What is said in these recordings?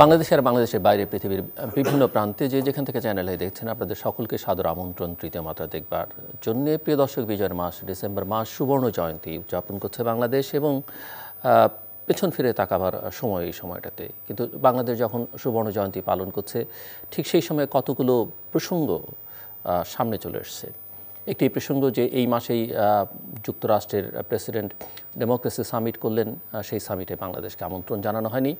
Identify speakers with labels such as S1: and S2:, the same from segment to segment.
S1: বাংলাদেশে আর বাংলাদেশের বাইরে পৃথিবীর বিভিন্ন প্রান্তে যে যেখান থেকে চ্যানেলে দেখছেন আপনাদের সকলকে সাদর আমন্ত্রণ তৃতীয় মাত্রা দেখবার জন্য প্রিয় দর্শক বিজয়ের মাস ডিসেম্বর মাস সুবর্ণ জয়ন্তী উদযাপন করছে বাংলাদেশ এবং পেছন ফিরে তাকাবার সময় এই সময়টাতে কিন্তু বাংলাদেশ যখন সুবর্ণ জয়ন্তী পালন করছে ঠিক সেই সময় কতগুলো প্রসঙ্গ সামনে চলে এসছে একটি প্রসঙ্গ যে এই মাসেই যুক্তরাষ্ট্রের প্রেসিডেন্ট ডেমোক্রেসি সামিট করলেন সেই সামিটে বাংলাদেশকে আমন্ত্রণ জানানো হয়নি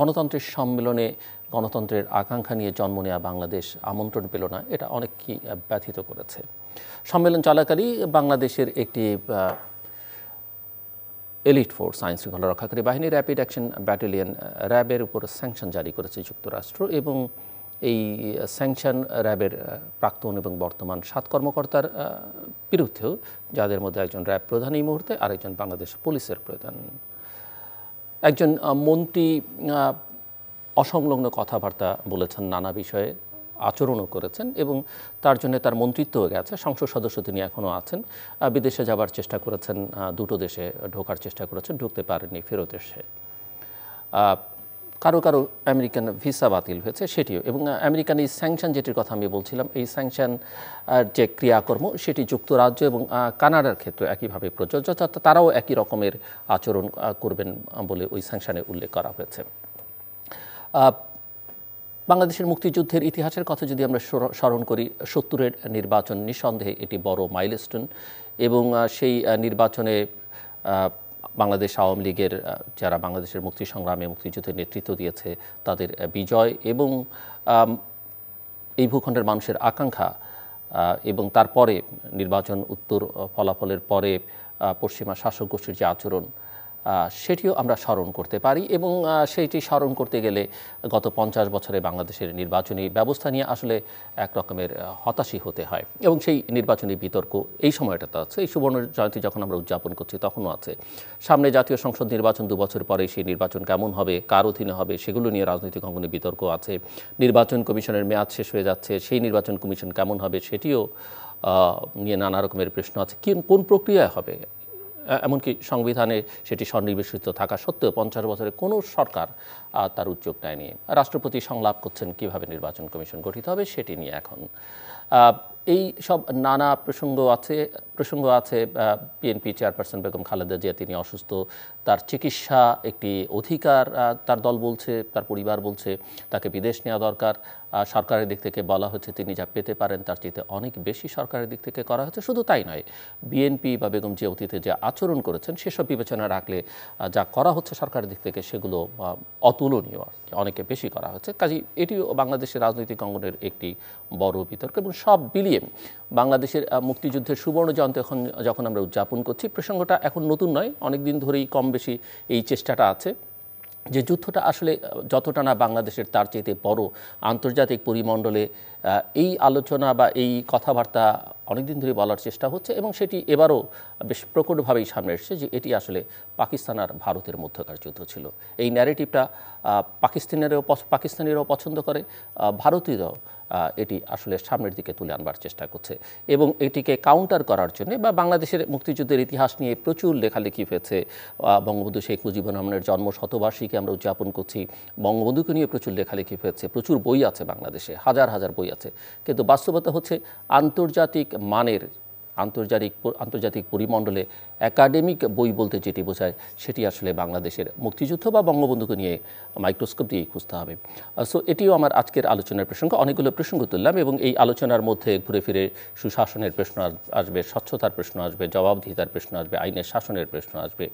S1: গণতন্ত্রের সম্মেলনে গণতন্ত্রের আকাঙ্ক্ষা নিয়ে জন্ম নেওয়া বাংলাদেশ আমন্ত্রণ পেল না এটা কি ব্যথিত করেছে সম্মেলন চলাকালী বাংলাদেশের একটি এলিট ফোর্স আইন শৃঙ্খলা রক্ষাকারী বাহিনী র্যাপিড অ্যাকশন ব্যাটালিয়ন র্যাবের উপর স্যাংশন জারি করেছে যুক্তরাষ্ট্র এবং এই স্যাংশন র্যাবের প্রাক্তন এবং বর্তমান সাত কর্মকর্তার বিরুদ্ধেও যাদের মধ্যে একজন র্যাব প্রধান এই মুহূর্তে আরেকজন বাংলাদেশ পুলিশের প্রধান একজন মন্ত্রী অসংলগ্ন কথাবার্তা বলেছেন নানা বিষয়ে আচরণও করেছেন এবং তার জন্য তার মন্ত্রিত্বও গেছে সংসদ সদস্য তিনি এখনও আছেন বিদেশে যাবার চেষ্টা করেছেন দুটো দেশে ঢোকার চেষ্টা করেছেন ঢুকতে পারেননি ফেরত এসে কারো কারো আমেরিকান ভিসা বাতিল হয়েছে সেটিও এবং আমেরিকান এই স্যাংশন যেটির কথা আমি বলছিলাম এই স্যাংশন যে ক্রিয়াকর্ম সেটি যুক্তরাজ্য এবং কানাডার ক্ষেত্রে একইভাবে প্রযোজ্য তারাও একই রকমের আচরণ করবেন বলে ওই স্যাংশনে উল্লেখ করা হয়েছে বাংলাদেশের মুক্তিযুদ্ধের ইতিহাসের কথা যদি আমরা স্মরণ করি সত্তরের নির্বাচন নিঃসন্দেহে এটি বড় মাইলস্টোন এবং সেই নির্বাচনে বাংলাদেশ আওয়ামী লীগের যারা বাংলাদেশের মুক্তি সংগ্রামে মুক্তিযুদ্ধের নেতৃত্ব দিয়েছে তাদের বিজয় এবং এই ভূখণ্ডের মানুষের আকাঙ্ক্ষা এবং তারপরে নির্বাচন উত্তর ফলাফলের পরে পশ্চিমা শাসক গোষ্ঠীর যে আচরণ সেটিও আমরা স্মরণ করতে পারি এবং সেইটি স্মরণ করতে গেলে গত পঞ্চাশ বছরে বাংলাদেশের নির্বাচনী ব্যবস্থা নিয়ে আসলে এক রকমের হতাশি হতে হয় এবং সেই নির্বাচনী বিতর্ক এই সময়টাতে আছে এই সুবর্ণ জয়ন্তী যখন আমরা উদযাপন করছি তখনও আছে সামনে জাতীয় সংসদ নির্বাচন দু বছর পরে সেই নির্বাচন কেমন হবে কার অধীনে হবে সেগুলো নিয়ে রাজনৈতিক অঙ্গনে বিতর্ক আছে নির্বাচন কমিশনের মেয়াদ শেষ হয়ে যাচ্ছে সেই নির্বাচন কমিশন কেমন হবে সেটিও নিয়ে নানা রকমের প্রশ্ন আছে কোন প্রক্রিয়ায় হবে এমনকি সংবিধানে সেটি সন্নিবেশিত থাকা সত্ত্বেও পঞ্চাশ বছরে কোনো সরকার তার উদ্যোগ নেয়নি রাষ্ট্রপতি সংলাপ করছেন কিভাবে নির্বাচন কমিশন গঠিত হবে সেটি নিয়ে এখন এই সব নানা প্রসঙ্গ আছে প্রসঙ্গ আছে বিএনপি চেয়ারপারসন বেগম খালেদা জিয়া তিনি অসুস্থ তার চিকিৎসা একটি অধিকার তার দল বলছে তার পরিবার বলছে তাকে বিদেশ নেওয়া দরকার সরকারের দিক থেকে বলা হচ্ছে তিনি যা পেতে পারেন তার চেয়ে অনেক বেশি সরকারের দিক থেকে করা হচ্ছে শুধু তাই নয় বিএনপি বা বেগম যে অতীতে যে আচরণ করেছেন সেসব বিবেচনা রাখলে যা করা হচ্ছে সরকারের দিক থেকে সেগুলো অতুলনীয় অনেকে বেশি করা হচ্ছে কাজে এটিও বাংলাদেশের রাজনৈতিক অঙ্গনের একটি বড় বিতর্ক এবং সব বিলিয়ে বাংলাদেশের মুক্তিযুদ্ধের সুবর্ণ জয়ন্তী এখন যখন আমরা উদযাপন করছি প্রসঙ্গটা এখন নতুন নয় অনেকদিন ধরেই কম বেশি এই চেষ্টাটা আছে যে যুদ্ধটা আসলে যতটা না বাংলাদেশের তার চেয়েতে বড় আন্তর্জাতিক পরিমণ্ডলে এই আলোচনা বা এই কথাবার্তা অনেকদিন ধরে বলার চেষ্টা হচ্ছে এবং সেটি এবারও বেশ প্রকটভাবেই সামনে এসছে যে এটি আসলে পাকিস্তান আর ভারতের মধ্যকার যুদ্ধ ছিল এই ন্যারেটিভটা পাকিস্তানেরও পাকিস্তানিরাও পছন্দ করে ভারতীয়রাও এটি আসলে সামনের দিকে তুলে আনবার চেষ্টা করছে এবং এটিকে কাউন্টার করার জন্য বা বাংলাদেশের মুক্তিযুদ্ধের ইতিহাস নিয়ে প্রচুর লেখালেখি হয়েছে বঙ্গবন্ধু শেখ মুজিবুর রহমানের জন্ম শতবার্ষিকী আমরা উদযাপন করছি বঙ্গবন্ধুকে নিয়ে প্রচুর লেখালেখি হয়েছে প্রচুর বই আছে বাংলাদেশে হাজার হাজার বই আছে কিন্তু বাস্তবতা হচ্ছে আন্তর্জাতিক মানের আন্তর্জাতিক আন্তর্জাতিক পরিমণ্ডলে একাডেমিক বই বলতে যেটি বোঝায় সেটি আসলে বাংলাদেশের মুক্তিযুদ্ধ বা বঙ্গবন্ধুকে নিয়ে মাইক্রোস্কোপ দিয়ে খুঁজতে হবে সো এটিও আমার আজকের আলোচনার প্রসঙ্গ অনেকগুলো প্রসঙ্গ তুললাম এবং এই আলোচনার মধ্যে ঘুরে ফিরে সুশাসনের প্রশ্ন আসবে স্বচ্ছতার প্রশ্ন আসবে জবাবদিহিতার প্রশ্ন আসবে আইনের শাসনের প্রশ্ন আসবে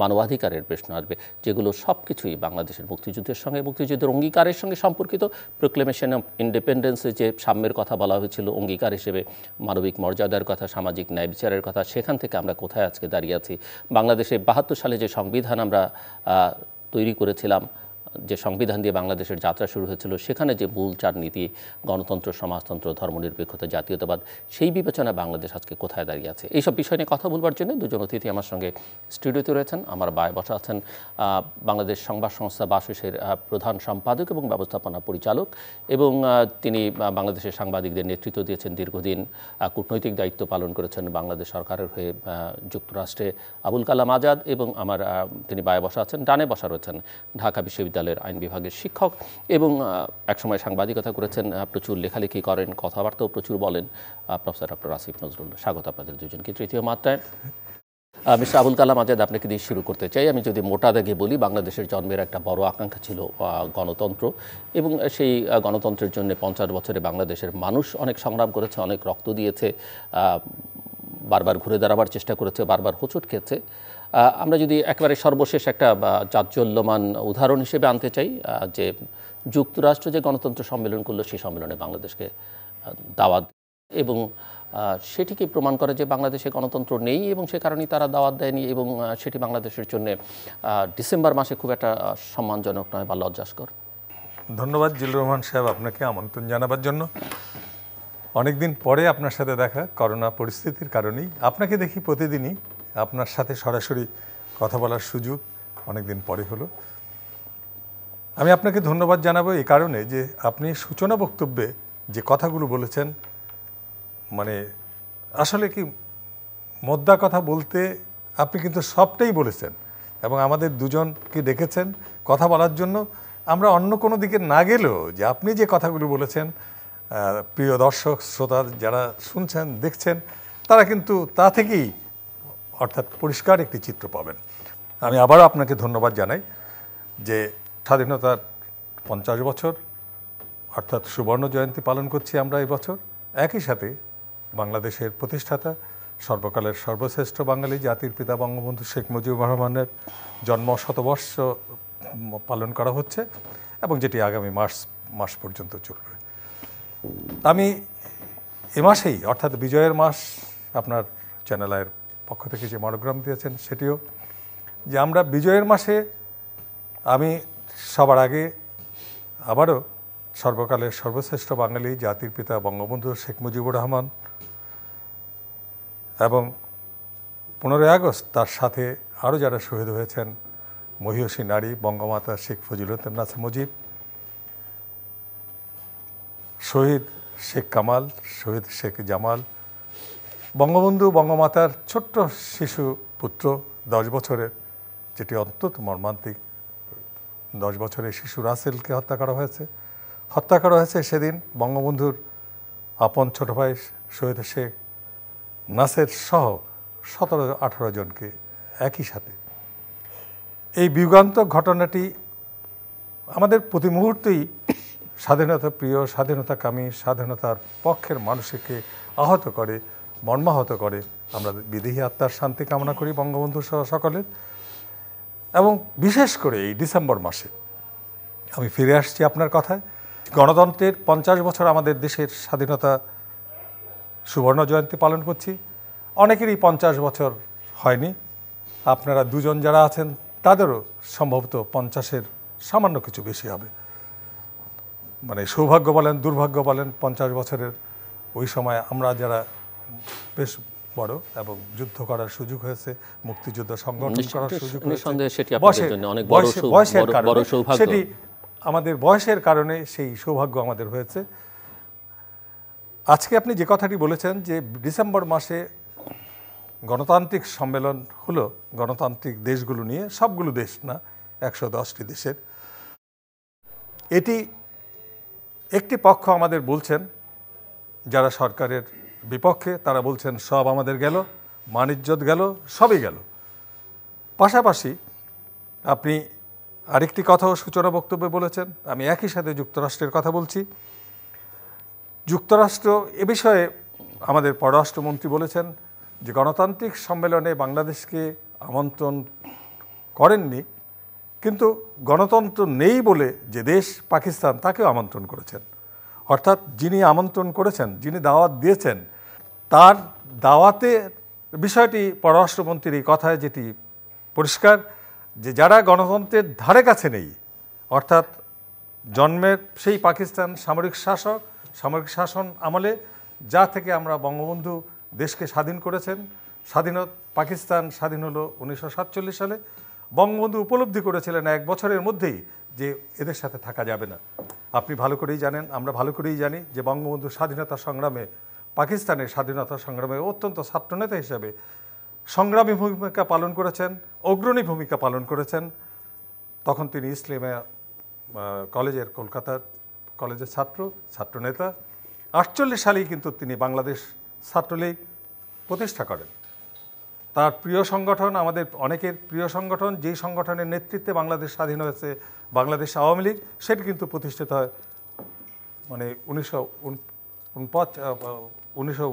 S1: মানবাধিকারের প্রশ্ন আসবে যেগুলো সব কিছুই বাংলাদেশের মুক্তিযুদ্ধের সঙ্গে মুক্তিযুদ্ধের অঙ্গীকারের সঙ্গে সম্পর্কিত প্রোক্লেমেশন অফ ইন্ডিপেন্ডেন্সে যে সাম্যের কথা বলা হয়েছিল অঙ্গীকার হিসেবে মানবিক মর্যাদার কথা সামাজিক ন্যায় বিচারের কথা সেখান থেকে আমরা কোথায় আজকে আজকে দাঁড়িয়ে আছি বাংলাদেশে বাহাত্তর সালে যে সংবিধান আমরা তৈরি করেছিলাম যে সংবিধান দিয়ে বাংলাদেশের যাত্রা শুরু হয়েছিল সেখানে যে মূল চার নীতি গণতন্ত্র সমাজতন্ত্র ধর্মনিরপেক্ষতা জাতীয়তাবাদ সেই বিবেচনা বাংলাদেশ আজকে কোথায় দাঁড়িয়ে আছে এইসব বিষয় নিয়ে কথা বলবার জন্য দুজন অতিথি আমার সঙ্গে স্টুডিওতে রয়েছেন আমার বায় বসা আছেন বাংলাদেশ সংবাদ সংস্থা বাসুসের প্রধান সম্পাদক এবং ব্যবস্থাপনা পরিচালক এবং তিনি বাংলাদেশের সাংবাদিকদের নেতৃত্ব দিয়েছেন দীর্ঘদিন কূটনৈতিক দায়িত্ব পালন করেছেন বাংলাদেশ সরকারের হয়ে যুক্তরাষ্ট্রে আবুল কালাম আজাদ এবং আমার তিনি বায়ে বসা আছেন ডানে বসা রয়েছেন ঢাকা বিশ্ববিদ্যালয় বিশ্ববিদ্যালয়ের আইন বিভাগের শিক্ষক এবং একসময় সাংবাদিকতা করেছেন প্রচুর লেখালেখি করেন কথাবার্তাও প্রচুর বলেন প্রফেসর ডক্টর আসিফ নজরুল স্বাগত আপনাদের দুজনকে তৃতীয় মাত্রায় মিস্টার আবুল কালাম আজাদ আপনাকে দিয়ে শুরু করতে চাই আমি যদি মোটা দাগে বলি বাংলাদেশের জন্মের একটা বড় আকাঙ্ক্ষা ছিল গণতন্ত্র এবং সেই গণতন্ত্রের জন্য পঞ্চাশ বছরে বাংলাদেশের মানুষ অনেক সংগ্রাম করেছে অনেক রক্ত দিয়েছে বারবার ঘুরে দাঁড়াবার চেষ্টা করেছে বারবার হোঁচট খেয়েছে আমরা যদি একেবারে সর্বশেষ একটা চাঞ্চল্যমান উদাহরণ হিসেবে আনতে চাই যে যুক্তরাষ্ট্র যে গণতন্ত্র সম্মেলন করলো সেই সম্মেলনে বাংলাদেশকে দাওয়াত এবং সেটিকে প্রমাণ করে যে বাংলাদেশে গণতন্ত্র নেই এবং সে কারণেই তারা দাওয়াত দেয়নি এবং সেটি বাংলাদেশের জন্য ডিসেম্বর মাসে খুব একটা সম্মানজনক নয় বা লজ্জাস্কর
S2: ধন্যবাদ জিল্লুর রহমান সাহেব আপনাকে আমন্ত্রণ জানাবার জন্য অনেকদিন পরে আপনার সাথে দেখা করোনা পরিস্থিতির কারণেই আপনাকে দেখি প্রতিদিনই আপনার সাথে সরাসরি কথা বলার সুযোগ অনেকদিন পরে হলো আমি আপনাকে ধন্যবাদ জানাবো এই কারণে যে আপনি সূচনা বক্তব্যে যে কথাগুলো বলেছেন মানে আসলে কি মোদ্দা কথা বলতে আপনি কিন্তু সবটাই বলেছেন এবং আমাদের দুজনকে ডেকেছেন কথা বলার জন্য আমরা অন্য কোনো দিকে না গেলেও যে আপনি যে কথাগুলো বলেছেন প্রিয় দর্শক শ্রোতা যারা শুনছেন দেখছেন তারা কিন্তু তা থেকেই অর্থাৎ পরিষ্কার একটি চিত্র পাবেন আমি আবারও আপনাকে ধন্যবাদ জানাই যে স্বাধীনতার পঞ্চাশ বছর অর্থাৎ সুবর্ণ জয়ন্তী পালন করছি আমরা এবছর একই সাথে বাংলাদেশের প্রতিষ্ঠাতা সর্বকালের সর্বশ্রেষ্ঠ বাঙালি জাতির পিতা বঙ্গবন্ধু শেখ মুজিবুর রহমানের জন্ম শতবর্ষ পালন করা হচ্ছে এবং যেটি আগামী মাস মাস পর্যন্ত চলবে আমি এ মাসেই অর্থাৎ বিজয়ের মাস আপনার চ্যানেলের পক্ষ থেকে যে মনোগ্রাম দিয়েছেন সেটিও যে আমরা বিজয়ের মাসে আমি সবার আগে আবারও সর্বকালের সর্বশ্রেষ্ঠ বাঙালি জাতির পিতা বঙ্গবন্ধু শেখ মুজিবুর রহমান এবং পনেরোই আগস্ট তার সাথে আরও যারা শহীদ হয়েছেন মহিষী নারী বঙ্গমাতা শেখ নাস মুজিব শহীদ শেখ কামাল শহীদ শেখ জামাল বঙ্গবন্ধু বঙ্গমাতার ছোট্ট শিশু পুত্র দশ বছরের যেটি অত্যন্ত মর্মান্তিক দশ বছরের শিশু রাসেলকে হত্যা করা হয়েছে হত্যা করা হয়েছে সেদিন বঙ্গবন্ধুর আপন ছোট ভাই শহীদ শেখ নাসের সহ সতেরো আঠারো জনকে একই সাথে এই বিগান্ত ঘটনাটি আমাদের প্রতি মুহূর্তেই স্বাধীনতা প্রিয় স্বাধীনতাকামী স্বাধীনতার পক্ষের মানুষকে আহত করে মর্মাহত করে আমরা বিদেহী আত্মার শান্তি কামনা করি বঙ্গবন্ধু সহ সকলের এবং বিশেষ করে এই ডিসেম্বর মাসে আমি ফিরে আসছি আপনার কথায় গণতন্ত্রের পঞ্চাশ বছর আমাদের দেশের স্বাধীনতা সুবর্ণ জয়ন্তী পালন করছি অনেকেরই পঞ্চাশ বছর হয়নি আপনারা দুজন যারা আছেন তাদেরও সম্ভবত পঞ্চাশের সামান্য কিছু বেশি হবে মানে সৌভাগ্য বলেন দুর্ভাগ্য বলেন পঞ্চাশ বছরের ওই সময় আমরা যারা বেশ বড় এবং যুদ্ধ করার সুযোগ হয়েছে মুক্তিযুদ্ধ সংগঠন করার সুযোগ হয়েছে সেটি সেটি আমাদের বয়সের কারণে সেই সৌভাগ্য আমাদের হয়েছে আজকে আপনি যে কথাটি বলেছেন যে ডিসেম্বর মাসে গণতান্ত্রিক সম্মেলন হলো গণতান্ত্রিক দেশগুলো নিয়ে সবগুলো দেশ না একশো দশটি দেশের এটি একটি পক্ষ আমাদের বলছেন যারা সরকারের বিপক্ষে তারা বলছেন সব আমাদের গেল মানিজ্যত গেল সবই গেল পাশাপাশি আপনি আরেকটি কথাও সূচনা বক্তব্যে বলেছেন আমি একই সাথে যুক্তরাষ্ট্রের কথা বলছি যুক্তরাষ্ট্র এ বিষয়ে আমাদের পররাষ্ট্রমন্ত্রী বলেছেন যে গণতান্ত্রিক সম্মেলনে বাংলাদেশকে আমন্ত্রণ করেননি কিন্তু গণতন্ত্র নেই বলে যে দেশ পাকিস্তান তাকেও আমন্ত্রণ করেছেন অর্থাৎ যিনি আমন্ত্রণ করেছেন যিনি দাওয়াত দিয়েছেন তার দাওয়াতের বিষয়টি পররাষ্ট্রমন্ত্রীর এই কথায় যেটি পরিষ্কার যে যারা গণতন্ত্রের ধারে কাছে নেই অর্থাৎ জন্মের সেই পাকিস্তান সামরিক শাসক সামরিক শাসন আমলে যা থেকে আমরা বঙ্গবন্ধু দেশকে স্বাধীন করেছেন স্বাধীন পাকিস্তান স্বাধীন হলো উনিশশো সালে বঙ্গবন্ধু উপলব্ধি করেছিলেন এক বছরের মধ্যেই যে এদের সাথে থাকা যাবে না আপনি ভালো করেই জানেন আমরা ভালো করেই জানি যে বঙ্গবন্ধু স্বাধীনতা সংগ্রামে পাকিস্তানের স্বাধীনতা সংগ্রামে অত্যন্ত ছাত্রনেতা হিসেবে সংগ্রামী ভূমিকা পালন করেছেন অগ্রণী ভূমিকা পালন করেছেন তখন তিনি ইসলামিয়া কলেজের কলকাতার কলেজের ছাত্র ছাত্রনেতা আটচল্লিশ সালেই কিন্তু তিনি বাংলাদেশ ছাত্রলীগ প্রতিষ্ঠা করেন তার প্রিয় সংগঠন আমাদের অনেকের প্রিয় সংগঠন যেই সংগঠনের নেতৃত্বে বাংলাদেশ স্বাধীন হয়েছে বাংলাদেশ আওয়ামী লীগ সেটি কিন্তু প্রতিষ্ঠিত হয় মানে উনিশশো উনপঞ্চাশ উনিশশো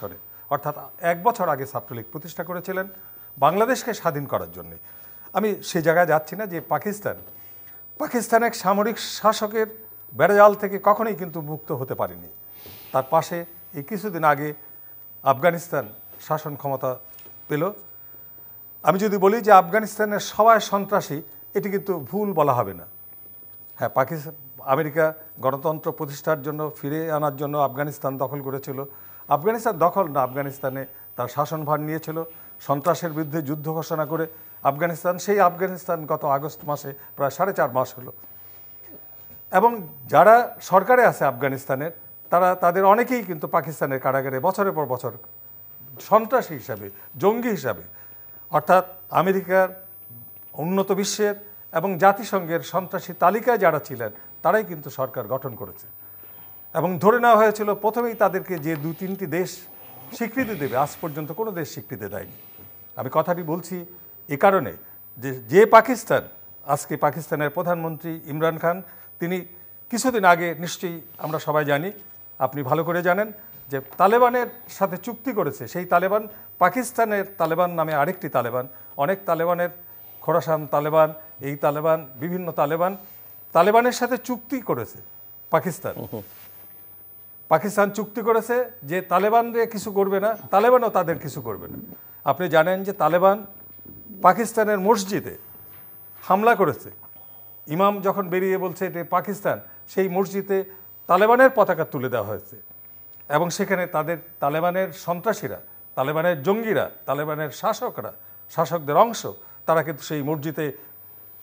S2: সালে অর্থাৎ এক বছর আগে ছাত্রলীগ প্রতিষ্ঠা করেছিলেন বাংলাদেশকে স্বাধীন করার জন্যে আমি সে জায়গায় যাচ্ছি না যে পাকিস্তান পাকিস্তান এক সামরিক শাসকের বেড়াজাল থেকে কখনোই কিন্তু মুক্ত হতে পারেনি তার পাশে এই কিছুদিন আগে আফগানিস্তান শাসন ক্ষমতা পেল আমি যদি বলি যে আফগানিস্তানের সবাই সন্ত্রাসী এটি কিন্তু ভুল বলা হবে না হ্যাঁ পাকিস্তান আমেরিকা গণতন্ত্র প্রতিষ্ঠার জন্য ফিরে আনার জন্য আফগানিস্তান দখল করেছিল আফগানিস্তান দখল না আফগানিস্তানে তার শাসনভার নিয়েছিল সন্ত্রাসের বিরুদ্ধে যুদ্ধ ঘোষণা করে আফগানিস্তান সেই আফগানিস্তান গত আগস্ট মাসে প্রায় সাড়ে চার মাস হলো এবং যারা সরকারে আছে আফগানিস্তানের তারা তাদের অনেকেই কিন্তু পাকিস্তানের কারাগারে বছরের পর বছর সন্ত্রাসী হিসাবে জঙ্গি হিসাবে অর্থাৎ আমেরিকার উন্নত বিশ্বের এবং জাতিসংঘের সন্ত্রাসী তালিকায় যারা ছিলেন তারাই কিন্তু সরকার গঠন করেছে এবং ধরে নেওয়া হয়েছিল প্রথমেই তাদেরকে যে দু তিনটি দেশ স্বীকৃতি দেবে আজ পর্যন্ত কোনো দেশ স্বীকৃতি দেয়নি আমি কথাটি বলছি এ কারণে যে যে পাকিস্তান আজকে পাকিস্তানের প্রধানমন্ত্রী ইমরান খান তিনি কিছুদিন আগে নিশ্চয়ই আমরা সবাই জানি আপনি ভালো করে জানেন যে তালেবানের সাথে চুক্তি করেছে সেই তালেবান পাকিস্তানের তালেবান নামে আরেকটি তালেবান অনেক তালেবানের খোরাসান তালেবান এই তালেবান বিভিন্ন তালেবান তালেবানের সাথে চুক্তি করেছে পাকিস্তান পাকিস্তান চুক্তি করেছে যে তালেবানরে কিছু করবে না তালেবানও তাদের কিছু করবে না আপনি জানেন যে তালেবান পাকিস্তানের মসজিদে হামলা করেছে ইমাম যখন বেরিয়ে বলছে এটা পাকিস্তান সেই মসজিদে তালেবানের পতাকা তুলে দেওয়া হয়েছে এবং সেখানে তাদের তালেবানের সন্ত্রাসীরা তালেবানের জঙ্গিরা তালেবানের শাসকরা শাসকদের অংশ তারা কিন্তু সেই মসজিদে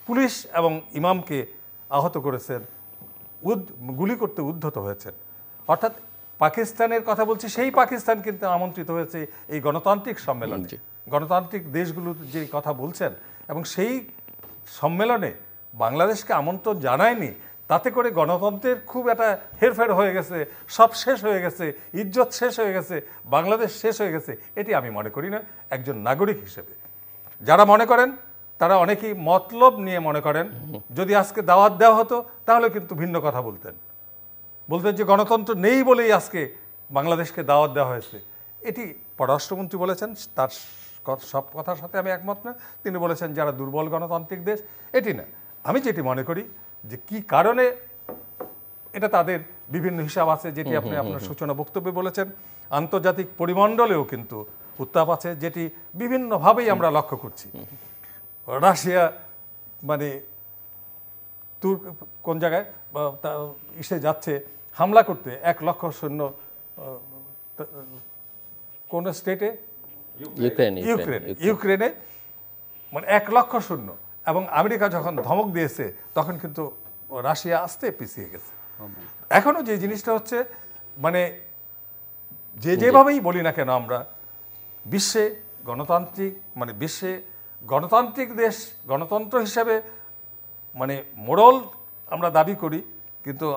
S2: পুলিশ এবং ইমামকে আহত করেছেন উদ গুলি করতে উদ্ধত হয়েছেন অর্থাৎ পাকিস্তানের কথা বলছি সেই পাকিস্তান কিন্তু আমন্ত্রিত হয়েছে এই গণতান্ত্রিক সম্মেলনে গণতান্ত্রিক দেশগুলো যে কথা বলছেন এবং সেই সম্মেলনে বাংলাদেশকে আমন্ত্রণ জানায়নি তাতে করে গণতন্ত্রের খুব একটা হেরফের হয়ে গেছে সব শেষ হয়ে গেছে ইজ্জত শেষ হয়ে গেছে বাংলাদেশ শেষ হয়ে গেছে এটি আমি মনে করি না একজন নাগরিক হিসেবে যারা মনে করেন তারা অনেকেই মতলব নিয়ে মনে করেন যদি আজকে দাওয়াত দেওয়া হতো তাহলে কিন্তু ভিন্ন কথা বলতেন বলতেন যে গণতন্ত্র নেই বলেই আজকে বাংলাদেশকে দাওয়াত দেওয়া হয়েছে এটি পররাষ্ট্রমন্ত্রী বলেছেন তার সব কথার সাথে আমি একমত না তিনি বলেছেন যারা দুর্বল গণতান্ত্রিক দেশ এটি না আমি যেটি মনে করি যে কি কারণে এটা তাদের বিভিন্ন হিসাব আছে যেটি আপনি আপনার সূচনা বক্তব্যে বলেছেন আন্তর্জাতিক পরিমণ্ডলেও কিন্তু উত্তাপ আছে যেটি বিভিন্নভাবেই আমরা লক্ষ্য করছি রাশিয়া মানে তুর কোন জায়গায় ইসে যাচ্ছে হামলা করতে এক লক্ষ সৈন্য কোন স্টেটে ইউক্রেন ইউক্রেনে মানে এক লক্ষ সৈন্য এবং আমেরিকা যখন ধমক দিয়েছে তখন কিন্তু রাশিয়া আসতে পিছিয়ে গেছে এখনও যে জিনিসটা হচ্ছে মানে যে যেভাবেই বলি না কেন আমরা বিশ্বে গণতান্ত্রিক মানে বিশ্বে গণতান্ত্রিক দেশ গণতন্ত্র হিসাবে মানে মোড়ল আমরা দাবি করি কিন্তু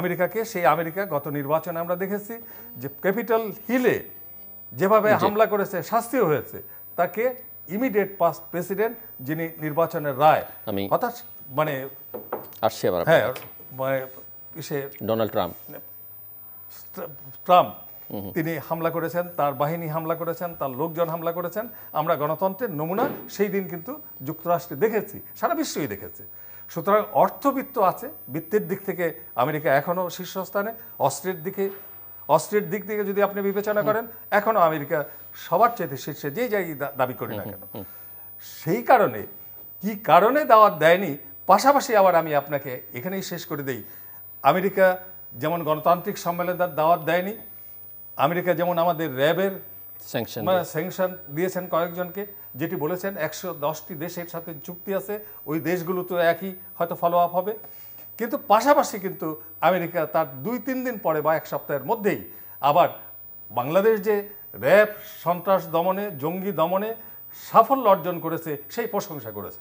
S2: আমেরিকাকে সেই আমেরিকা গত নির্বাচনে আমরা দেখেছি যে ক্যাপিটাল হিলে যেভাবে হামলা করেছে শাস্তিও হয়েছে তাকে ইমিডিয়েট পাস্ট প্রেসিডেন্ট যিনি নির্বাচনের রায় আমি হতাশ মানে আসছি হ্যাঁ মানে ডোনাল্ড ট্রাম্প ট্রাম্প তিনি হামলা করেছেন তার বাহিনী হামলা করেছেন তার লোকজন হামলা করেছেন আমরা গণতন্ত্রের নমুনা সেই দিন কিন্তু যুক্তরাষ্ট্রে দেখেছি সারা বিশ্বই দেখেছে সুতরাং অর্থবিত্ত আছে বৃত্তের দিক থেকে আমেরিকা এখনও শীর্ষস্থানে অস্ত্রের দিকে অস্ত্রের দিক থেকে যদি আপনি বিবেচনা করেন এখনও আমেরিকা সবার চেয়ে শীর্ষে যেই যাই দাবি করি না কেন সেই কারণে কি কারণে দাওয়াত দেয়নি পাশাপাশি আবার আমি আপনাকে এখানেই শেষ করে দেই আমেরিকা যেমন গণতান্ত্রিক সম্মেলন দাওয়াত দেয়নি আমেরিকা যেমন আমাদের র্যাবের স্যাংশন মানে স্যাংশন দিয়েছেন কয়েকজনকে যেটি বলেছেন একশো দশটি দেশের সাথে চুক্তি আছে ওই দেশগুলো তো একই হয়তো ফলো আপ হবে কিন্তু পাশাপাশি কিন্তু আমেরিকা তার দুই তিন দিন পরে বা এক সপ্তাহের মধ্যেই আবার বাংলাদেশ যে র্যাব সন্ত্রাস দমনে জঙ্গি দমনে সাফল্য অর্জন করেছে সেই প্রশংসা করেছে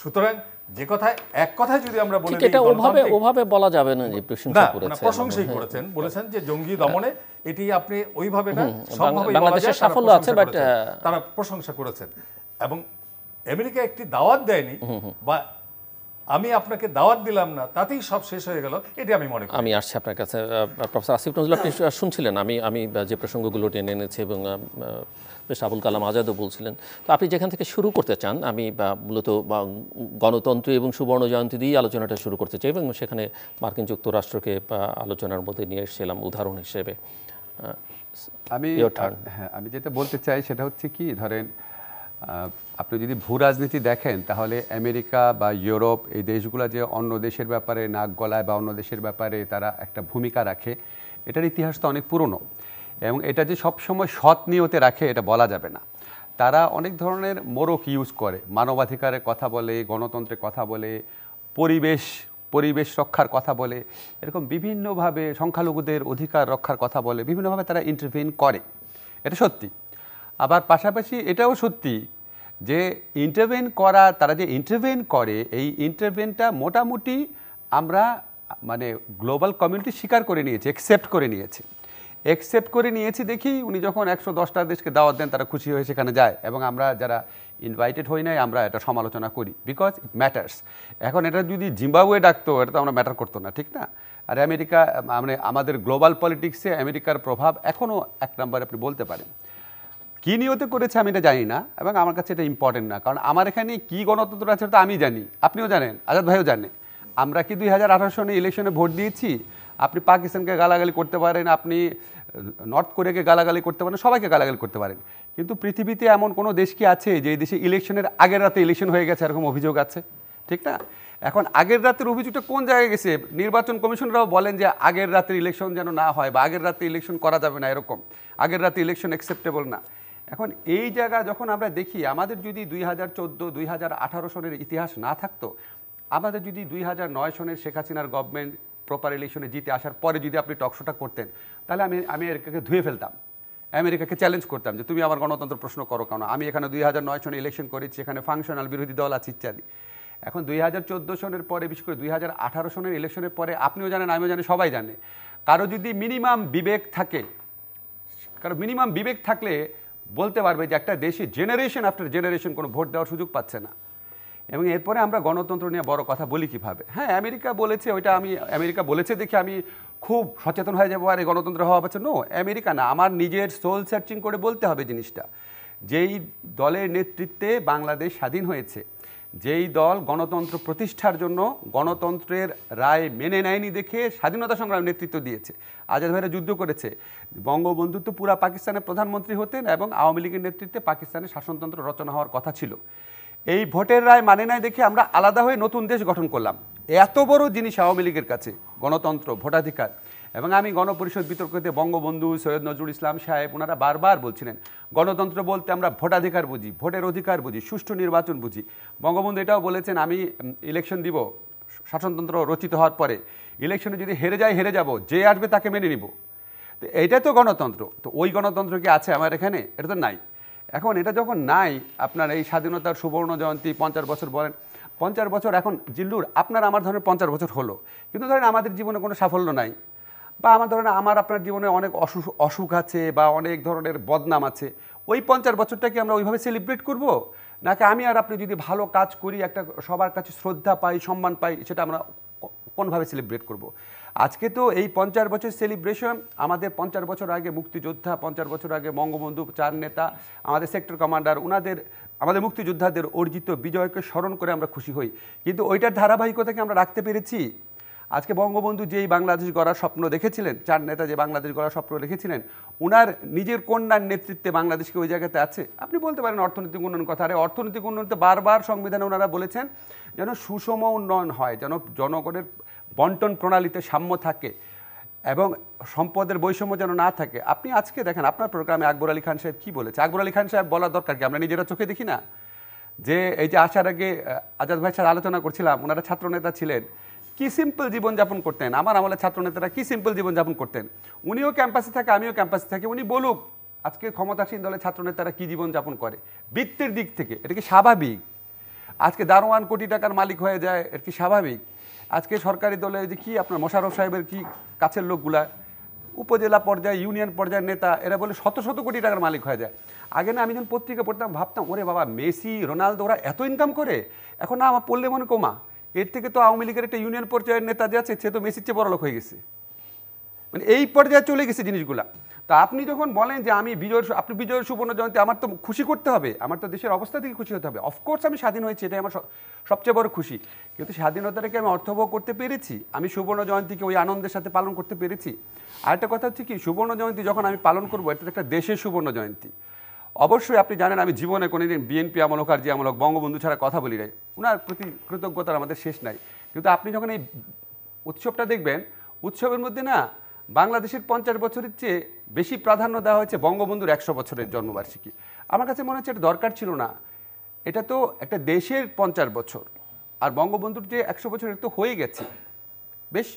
S2: সুতরাং যে কথায় এক কথায় যদি আমরা বলি এটা ওভাবে
S1: ওভাবে বলা যাবে না যে প্রশংসা করেছেন প্রশংসাই করেছেন
S2: বলেছেন যে জঙ্গি দমনে এটি আপনি ওইভাবে না সম্ভব বাংলাদেশের সাফল্য আছে বাট তারা প্রশংসা করেছেন এবং আমেরিকা একটি দাওয়াত দেয়নি বা আমি আপনাকে দাওয়াত দিলাম না তাতেই সব শেষ হয়ে গেল এটি আমি মনে
S1: করি আমি আসছি আপনার কাছে প্রফেসর আসিফ নজরুল আপনি শুনছিলেন আমি আমি যে প্রসঙ্গগুলো টেনে এনেছি এবং মিস্টার আবুল কালাম আজাদও বলছিলেন তো আপনি যেখান থেকে শুরু করতে চান আমি মূলত গণতন্ত্র এবং সুবর্ণ জয়ন্তী দিয়েই আলোচনাটা শুরু করতে চাই এবং সেখানে মার্কিন যুক্তরাষ্ট্রকে আলোচনার মধ্যে নিয়ে এসেছিলাম উদাহরণ হিসেবে আমি হ্যাঁ আমি যেটা বলতে চাই সেটা হচ্ছে কি ধরেন আপনি যদি ভূ রাজনীতি
S3: দেখেন তাহলে আমেরিকা বা ইউরোপ এই দেশগুলো যে অন্য দেশের ব্যাপারে নাক গলায় বা অন্য দেশের ব্যাপারে তারা একটা ভূমিকা রাখে এটার ইতিহাস তো অনেক পুরনো এবং এটা যে সবসময় সৎ নিয়তে রাখে এটা বলা যাবে না তারা অনেক ধরনের মোরক ইউজ করে মানবাধিকারের কথা বলে গণতন্ত্রের কথা বলে পরিবেশ পরিবেশ রক্ষার কথা বলে এরকম বিভিন্নভাবে সংখ্যালঘুদের অধিকার রক্ষার কথা বলে বিভিন্নভাবে তারা ইন্টারভিন করে এটা সত্যি আবার পাশাপাশি এটাও সত্যি যে ইন্টারভেন করা তারা যে ইন্টারভেন করে এই ইন্টারভেনটা মোটামুটি আমরা মানে গ্লোবাল কমিউনিটি স্বীকার করে নিয়েছে অ্যাকসেপ্ট করে নিয়েছে অ্যাকসেপ্ট করে নিয়েছি দেখি উনি যখন একশো দশটা দেশকে দাওয়াত দেন তারা খুশি হয়ে সেখানে যায় এবং আমরা যারা ইনভাইটেড হই নাই আমরা এটা সমালোচনা করি বিকজ ইট ম্যাটার্স এখন এটা যদি জিম্বাবুয়ে ডাকতো এটা তো আমরা ম্যাটার করতো না ঠিক না আর আমেরিকা মানে আমাদের গ্লোবাল পলিটিক্সে আমেরিকার প্রভাব এখনও এক নম্বরে আপনি বলতে পারেন কী নিয়তে করেছে আমি এটা জানি না এবং আমার কাছে এটা ইম্পর্টেন্ট না কারণ আমার এখানে কী গণতন্ত্র আছে তো আমি জানি আপনিও জানেন আজাদ ভাইও জানে আমরা কি দুই হাজার আঠারো সনে ইলেকশনে ভোট দিয়েছি আপনি পাকিস্তানকে গালাগালি করতে পারেন আপনি নর্থ কোরিয়াকে গালাগালি করতে পারেন সবাইকে গালাগালি করতে পারেন কিন্তু পৃথিবীতে এমন কোনো দেশ কি আছে যে দেশে ইলেকশনের আগের রাতে ইলেকশন হয়ে গেছে এরকম অভিযোগ আছে ঠিক না এখন আগের রাতের অভিযোগটা কোন জায়গায় গেছে নির্বাচন কমিশনরাও বলেন যে আগের রাতের ইলেকশন যেন না হয় বা আগের রাতে ইলেকশন করা যাবে না এরকম আগের রাতে ইলেকশন অ্যাকসেপ্টেবল না এখন এই জায়গা যখন আমরা দেখি আমাদের যদি দুই হাজার চোদ্দো দুই হাজার আঠারো সনের ইতিহাস না থাকতো আমাদের যদি দুই হাজার নয় সনের শেখ হাসিনার গভর্নমেন্ট প্রপার ইলেকশনে জিতে আসার পরে যদি আপনি টকশোটা করতেন তাহলে আমি আমেরিকাকে ধুয়ে ফেলতাম আমেরিকাকে চ্যালেঞ্জ করতাম যে তুমি আমার গণতন্ত্র প্রশ্ন করো কেন আমি এখানে দুই হাজার নয় সনে ইলেকশন করেছি এখানে ফাংশনাল বিরোধী দল আছে ইত্যাদি এখন দুই হাজার চোদ্দো সনের পরে বিশেষ করে দুই হাজার আঠারো সনের ইলেকশনের পরে আপনিও জানেন আমিও জানি সবাই জানে কারো যদি মিনিমাম বিবেক থাকে কারো মিনিমাম বিবেক থাকলে বলতে পারবে যে একটা দেশে জেনারেশন আফটার জেনারেশন কোনো ভোট দেওয়ার সুযোগ পাচ্ছে না এবং এরপরে আমরা গণতন্ত্র নিয়ে বড় কথা বলি কিভাবে হ্যাঁ আমেরিকা বলেছে ওইটা আমি আমেরিকা বলেছে দেখে আমি খুব সচেতন হয়ে যাবো আর এই গণতন্ত্র হওয়া পাচ্ছে নো আমেরিকা না আমার নিজের সোল সার্চিং করে বলতে হবে জিনিসটা যেই দলের নেতৃত্বে বাংলাদেশ স্বাধীন হয়েছে যেই দল গণতন্ত্র প্রতিষ্ঠার জন্য গণতন্ত্রের রায় মেনে নেয়নি দেখে স্বাধীনতা সংগ্রাম নেতৃত্ব দিয়েছে আজাদ ভাইরা যুদ্ধ করেছে বঙ্গবন্ধু তো পুরা পাকিস্তানের প্রধানমন্ত্রী হতেন এবং আওয়ামী লীগের নেতৃত্বে পাকিস্তানের শাসনতন্ত্র রচনা হওয়ার কথা ছিল এই ভোটের রায় মানে নাই দেখে আমরা আলাদা হয়ে নতুন দেশ গঠন করলাম এত বড় জিনিস আওয়ামী লীগের কাছে গণতন্ত্র ভোটাধিকার এবং আমি গণপরিষদ বিতর্কতে বঙ্গবন্ধু সৈয়দ নজরুল ইসলাম সাহেব ওনারা বারবার বলছিলেন গণতন্ত্র বলতে আমরা ভোটাধিকার বুঝি ভোটের অধিকার বুঝি সুষ্ঠু নির্বাচন বুঝি বঙ্গবন্ধু এটাও বলেছেন আমি ইলেকশন দিব শাসনতন্ত্র রচিত হওয়ার পরে ইলেকশনে যদি হেরে যায় হেরে যাব যে আসবে তাকে মেনে নিব তো এটাই তো গণতন্ত্র তো ওই গণতন্ত্র কি আছে আমার এখানে এটা তো নাই এখন এটা যখন নাই আপনার এই স্বাধীনতার সুবর্ণ জয়ন্তী পঞ্চাশ বছর বলেন পঞ্চাশ বছর এখন জিল্লুর আপনার আমার ধরনের পঞ্চাশ বছর হলো কিন্তু ধরেন আমাদের জীবনে কোনো সাফল্য নাই বা আমার ধরেন আমার আপনার জীবনে অনেক অসুখ অসুখ আছে বা অনেক ধরনের বদনাম আছে ওই পঞ্চাশ বছরটা কি আমরা ওইভাবে সেলিব্রেট করব নাকি আমি আর আপনি যদি ভালো কাজ করি একটা সবার কাছে শ্রদ্ধা পাই সম্মান পাই সেটা আমরা কোনভাবে সেলিব্রেট করব আজকে তো এই পঞ্চাশ বছর সেলিব্রেশন আমাদের পঞ্চাশ বছর আগে মুক্তিযোদ্ধা পঞ্চাশ বছর আগে বঙ্গবন্ধু চার নেতা আমাদের সেক্টর কমান্ডার ওনাদের আমাদের মুক্তিযোদ্ধাদের অর্জিত বিজয়কে স্মরণ করে আমরা খুশি হই কিন্তু ওইটার ধারাবাহিকতাকে আমরা রাখতে পেরেছি আজকে বঙ্গবন্ধু যেই বাংলাদেশ গড়ার স্বপ্ন দেখেছিলেন চার নেতা যে বাংলাদেশ গড়ার স্বপ্ন দেখেছিলেন ওনার নিজের কন্যার নেতৃত্বে বাংলাদেশকে ওই জায়গাতে আছে আপনি বলতে পারেন অর্থনৈতিক উন্নয়ন কথা আরে অর্থনৈতিক উন্নয়ন তো বারবার সংবিধানে ওনারা বলেছেন যেন সুষম উন্নয়ন হয় যেন জনগণের বন্টন প্রণালীতে সাম্য থাকে এবং সম্পদের বৈষম্য যেন না থাকে আপনি আজকে দেখেন আপনার প্রোগ্রামে আকবর আলী খান সাহেব কী বলেছে আকবর আলী খান সাহেব বলা দরকার কি আমরা নিজেরা চোখে দেখি না যে এই যে আসার আগে আজাদ ভাই স্যার আলোচনা করছিলাম ওনারা ছাত্রনেতা ছিলেন কি সিম্পল জীবনযাপন করতেন আমার আমলে ছাত্রনেতারা কি সিম্পল জীবনযাপন করতেন উনিও ক্যাম্পাসে থাকে আমিও ক্যাম্পাসে থাকি উনি বলুক আজকে ক্ষমতাসীন দলের ছাত্রনেতারা কী জীবনযাপন করে বৃত্তের দিক থেকে এটা কি স্বাভাবিক আজকে দারোয়ান কোটি টাকার মালিক হয়ে যায় এটা কি স্বাভাবিক আজকে সরকারি দলে যে কি আপনার মোশারফ সাহেবের কি কাছের লোকগুলা উপজেলা পর্যায়ে ইউনিয়ন পর্যায়ের নেতা এরা বলে শত শত কোটি টাকার মালিক হয়ে যায় আগে না আমি যখন পত্রিকা পড়তাম ভাবতাম ওরে বাবা মেসি রোনালদো ওরা এত ইনকাম করে এখন না আমার পড়লে মনে কমা এর থেকে তো আওয়ামী লীগের একটা ইউনিয়ন পর্যায়ের নেতা যে আছে সে তো মেসির চেয়ে বড় লোক হয়ে গেছে মানে এই পর্যায়ে চলে গেছে জিনিসগুলা তা আপনি যখন বলেন যে আমি বিজয় আপনি বিজয়ের সুবর্ণ জয়ন্তী আমার তো খুশি করতে হবে আমার তো দেশের অবস্থা থেকে খুশি হতে হবে অফকোর্স আমি স্বাধীন হয়েছি এটাই আমার সবচেয়ে বড় খুশি কিন্তু স্বাধীনতাটাকে আমি অর্থবহ করতে পেরেছি আমি সুবর্ণ জয়ন্তীকে ওই আনন্দের সাথে পালন করতে পেরেছি আরেকটা কথা হচ্ছে কি সুবর্ণ জয়ন্তী যখন আমি পালন করবো এটা একটা দেশের সুবর্ণ জয়ন্তী অবশ্যই আপনি জানেন আমি জীবনে কোনোদিন বিএনপি আমলক আর যে আমলক বঙ্গবন্ধু ছাড়া কথা বলি নাই ওনার প্রতি কৃতজ্ঞতার আমাদের শেষ নাই কিন্তু আপনি যখন এই উৎসবটা দেখবেন উৎসবের মধ্যে না বাংলাদেশের পঞ্চাশ বছরের চেয়ে বেশি প্রাধান্য দেওয়া হয়েছে বঙ্গবন্ধুর একশো বছরের জন্মবার্ষিকী আমার কাছে মনে হচ্ছে এটা দরকার ছিল না এটা তো একটা দেশের পঞ্চাশ বছর আর বঙ্গবন্ধুর যে একশো বছর তো হয়ে গেছে বেশ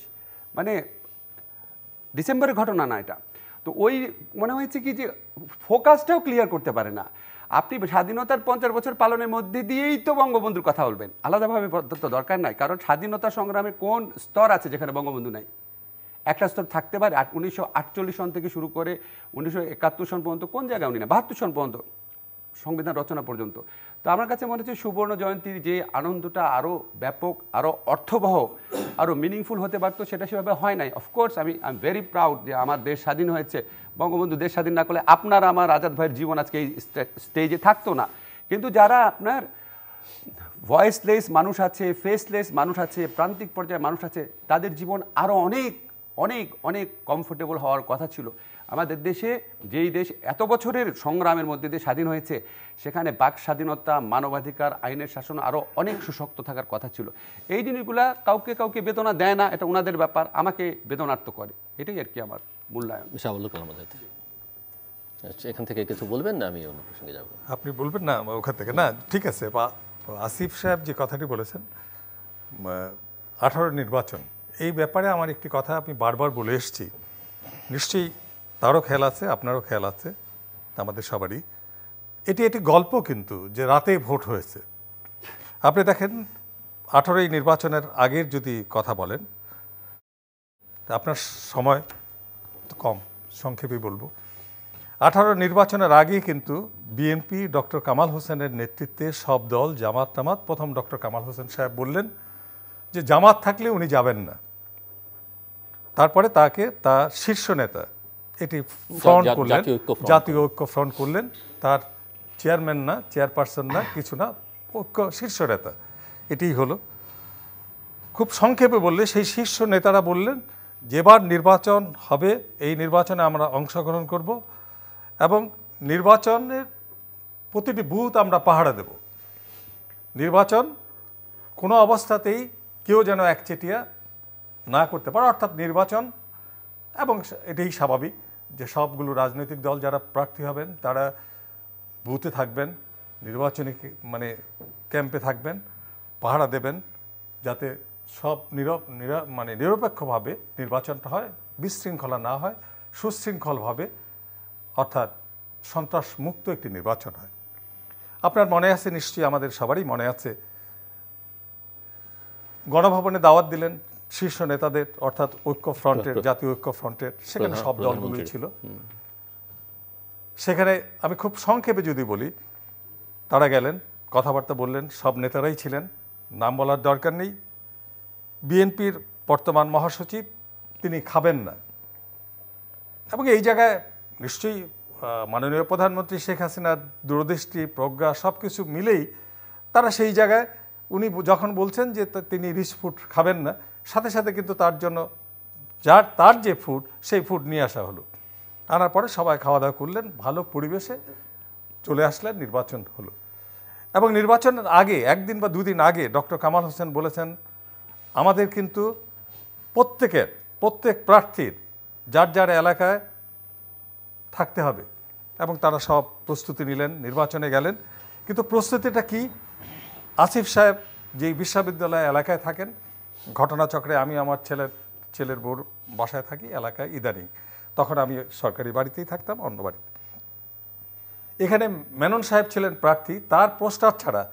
S3: মানে ডিসেম্বরের ঘটনা না এটা তো ওই মনে হয়েছে কি যে ফোকাসটাও ক্লিয়ার করতে পারে না আপনি স্বাধীনতার পঞ্চাশ বছর পালনের মধ্যে দিয়েই তো বঙ্গবন্ধুর কথা বলবেন আলাদাভাবে তো দরকার নাই কারণ স্বাধীনতা সংগ্রামে কোন স্তর আছে যেখানে বঙ্গবন্ধু নাই একটা স্তর থাকতে পারে উনিশশো সন থেকে শুরু করে উনিশশো সন পর্যন্ত কোন জায়গায় উনি না বাহাত্তর সন পর্যন্ত সংবিধান রচনা পর্যন্ত তো আমার কাছে মনে হচ্ছে সুবর্ণ জয়ন্তীর যে আনন্দটা আরও ব্যাপক আরও অর্থবহ আরও মিনিংফুল হতে পারতো সেটা সেভাবে হয় নাই অফকোর্স আমি আই এম ভেরি প্রাউড যে আমার দেশ স্বাধীন হয়েছে বঙ্গবন্ধু দেশ স্বাধীন না করলে আপনার আমার আজাদ ভাইয়ের জীবন আজকে এই স্টেজে থাকতো না কিন্তু যারা আপনার ভয়েসলেস মানুষ আছে ফেসলেস মানুষ আছে প্রান্তিক পর্যায়ে মানুষ আছে তাদের জীবন আরও অনেক অনেক অনেক কমফোর্টেবল হওয়ার কথা ছিল আমাদের দেশে যেই দেশ এত বছরের সংগ্রামের মধ্যে দিয়ে স্বাধীন হয়েছে সেখানে বাক স্বাধীনতা মানবাধিকার আইনের শাসন আরও অনেক সুশক্ত থাকার কথা ছিল এই জিনিসগুলা কাউকে কাউকে বেদনা দেয় না এটা ওনাদের ব্যাপার
S1: আমাকে বেদনার্থ করে এটাই আর কি আমার মূল্যায়ন শাহুল কালাম আচ্ছা, এখান থেকে কিছু বলবেন না আমি অন্য প্রসঙ্গে যাব
S2: আপনি বলবেন না ওখান থেকে না ঠিক আছে বা আসিফ সাহেব যে কথাটি বলেছেন আঠারো নির্বাচন এই ব্যাপারে আমার একটি কথা আমি বারবার বলে এসেছি নিশ্চয়ই তারও খেয়াল আছে আপনারও খেয়াল আছে আমাদের সবারই এটি একটি গল্প কিন্তু যে রাতে ভোট হয়েছে আপনি দেখেন আঠারোই নির্বাচনের আগের যদি কথা বলেন আপনার সময় কম সংক্ষেপে বলবো আঠারো নির্বাচনের আগে কিন্তু বিএনপি ডক্টর কামাল হোসেনের নেতৃত্বে সব দল জামাত টামাত প্রথম ডক্টর কামাল হোসেন সাহেব বললেন যে জামাত থাকলে উনি যাবেন না তারপরে তাকে তার শীর্ষ নেতা এটি ফ্রন্ট করলেন জাতীয় ঐক্য ফ্রন্ট করলেন তার চেয়ারম্যান না চেয়ারপারসন না কিছু না ঐক্য শীর্ষ নেতা এটি হলো খুব সংক্ষেপে বললে সেই শীর্ষ নেতারা বললেন যেবার নির্বাচন হবে এই নির্বাচনে আমরা অংশগ্রহণ করব এবং নির্বাচনের প্রতিটি বুথ আমরা পাহারা দেব নির্বাচন কোনো অবস্থাতেই কেউ যেন একচেটিয়া না করতে পারে অর্থাৎ নির্বাচন এবং এটাই স্বাভাবিক যে সবগুলো রাজনৈতিক দল যারা প্রার্থী হবেন তারা বুথে থাকবেন নির্বাচনী মানে ক্যাম্পে থাকবেন পাহারা দেবেন যাতে সব নিরপ মানে নিরপেক্ষভাবে নির্বাচনটা হয় বিশৃঙ্খলা না হয় সুশৃঙ্খলভাবে অর্থাৎ সন্ত্রাসমুক্ত একটি নির্বাচন হয় আপনার মনে আছে নিশ্চয়ই আমাদের সবারই মনে আছে গণভবনে দাওয়াত দিলেন শীর্ষ নেতাদের অর্থাৎ ঐক্য ফ্রন্টের হ্যাঁ, হ্যাঁ। জাতীয় ঐক্য ফ্রন্টের সেখানে হ্যাঁ, সব দলগুলোই ছিল সেখানে আমি খুব সংক্ষেপে যদি বলি তারা গেলেন কথাবার্তা বললেন সব নেতারাই ছিলেন নাম বলার দরকার নেই বিএনপির বর্তমান মহাসচিব তিনি খাবেন না এবং এই জায়গায় নিশ্চয়ই মাননীয় প্রধানমন্ত্রী শেখ হাসিনার দূরদৃষ্টি প্রজ্ঞা সব কিছু মিলেই তারা সেই জায়গায় উনি যখন বলছেন যে তিনি রিচ ফুড খাবেন না সাথে সাথে কিন্তু তার জন্য যার তার যে ফুড সেই ফুড নিয়ে আসা হলো আনার পরে সবাই খাওয়া দাওয়া করলেন ভালো পরিবেশে চলে আসলেন নির্বাচন হলো এবং নির্বাচনের আগে একদিন বা দুদিন আগে ডক্টর কামাল হোসেন বলেছেন আমাদের কিন্তু প্রত্যেকের প্রত্যেক প্রার্থীর যার যার এলাকায় থাকতে হবে এবং তারা সব প্রস্তুতি নিলেন নির্বাচনে গেলেন কিন্তু প্রস্তুতিটা কি আসিফ সাহেব যেই বিশ্ববিদ্যালয় এলাকায় থাকেন ঘটনাচক্রে আমি আমার ছেলের ছেলের বউর বাসায় থাকি এলাকায় ইদানিং তখন আমি সরকারি বাড়িতেই থাকতাম অন্য বাড়িতে এখানে মেনন সাহেব ছিলেন প্রার্থী তার পোস্টার ছাড়া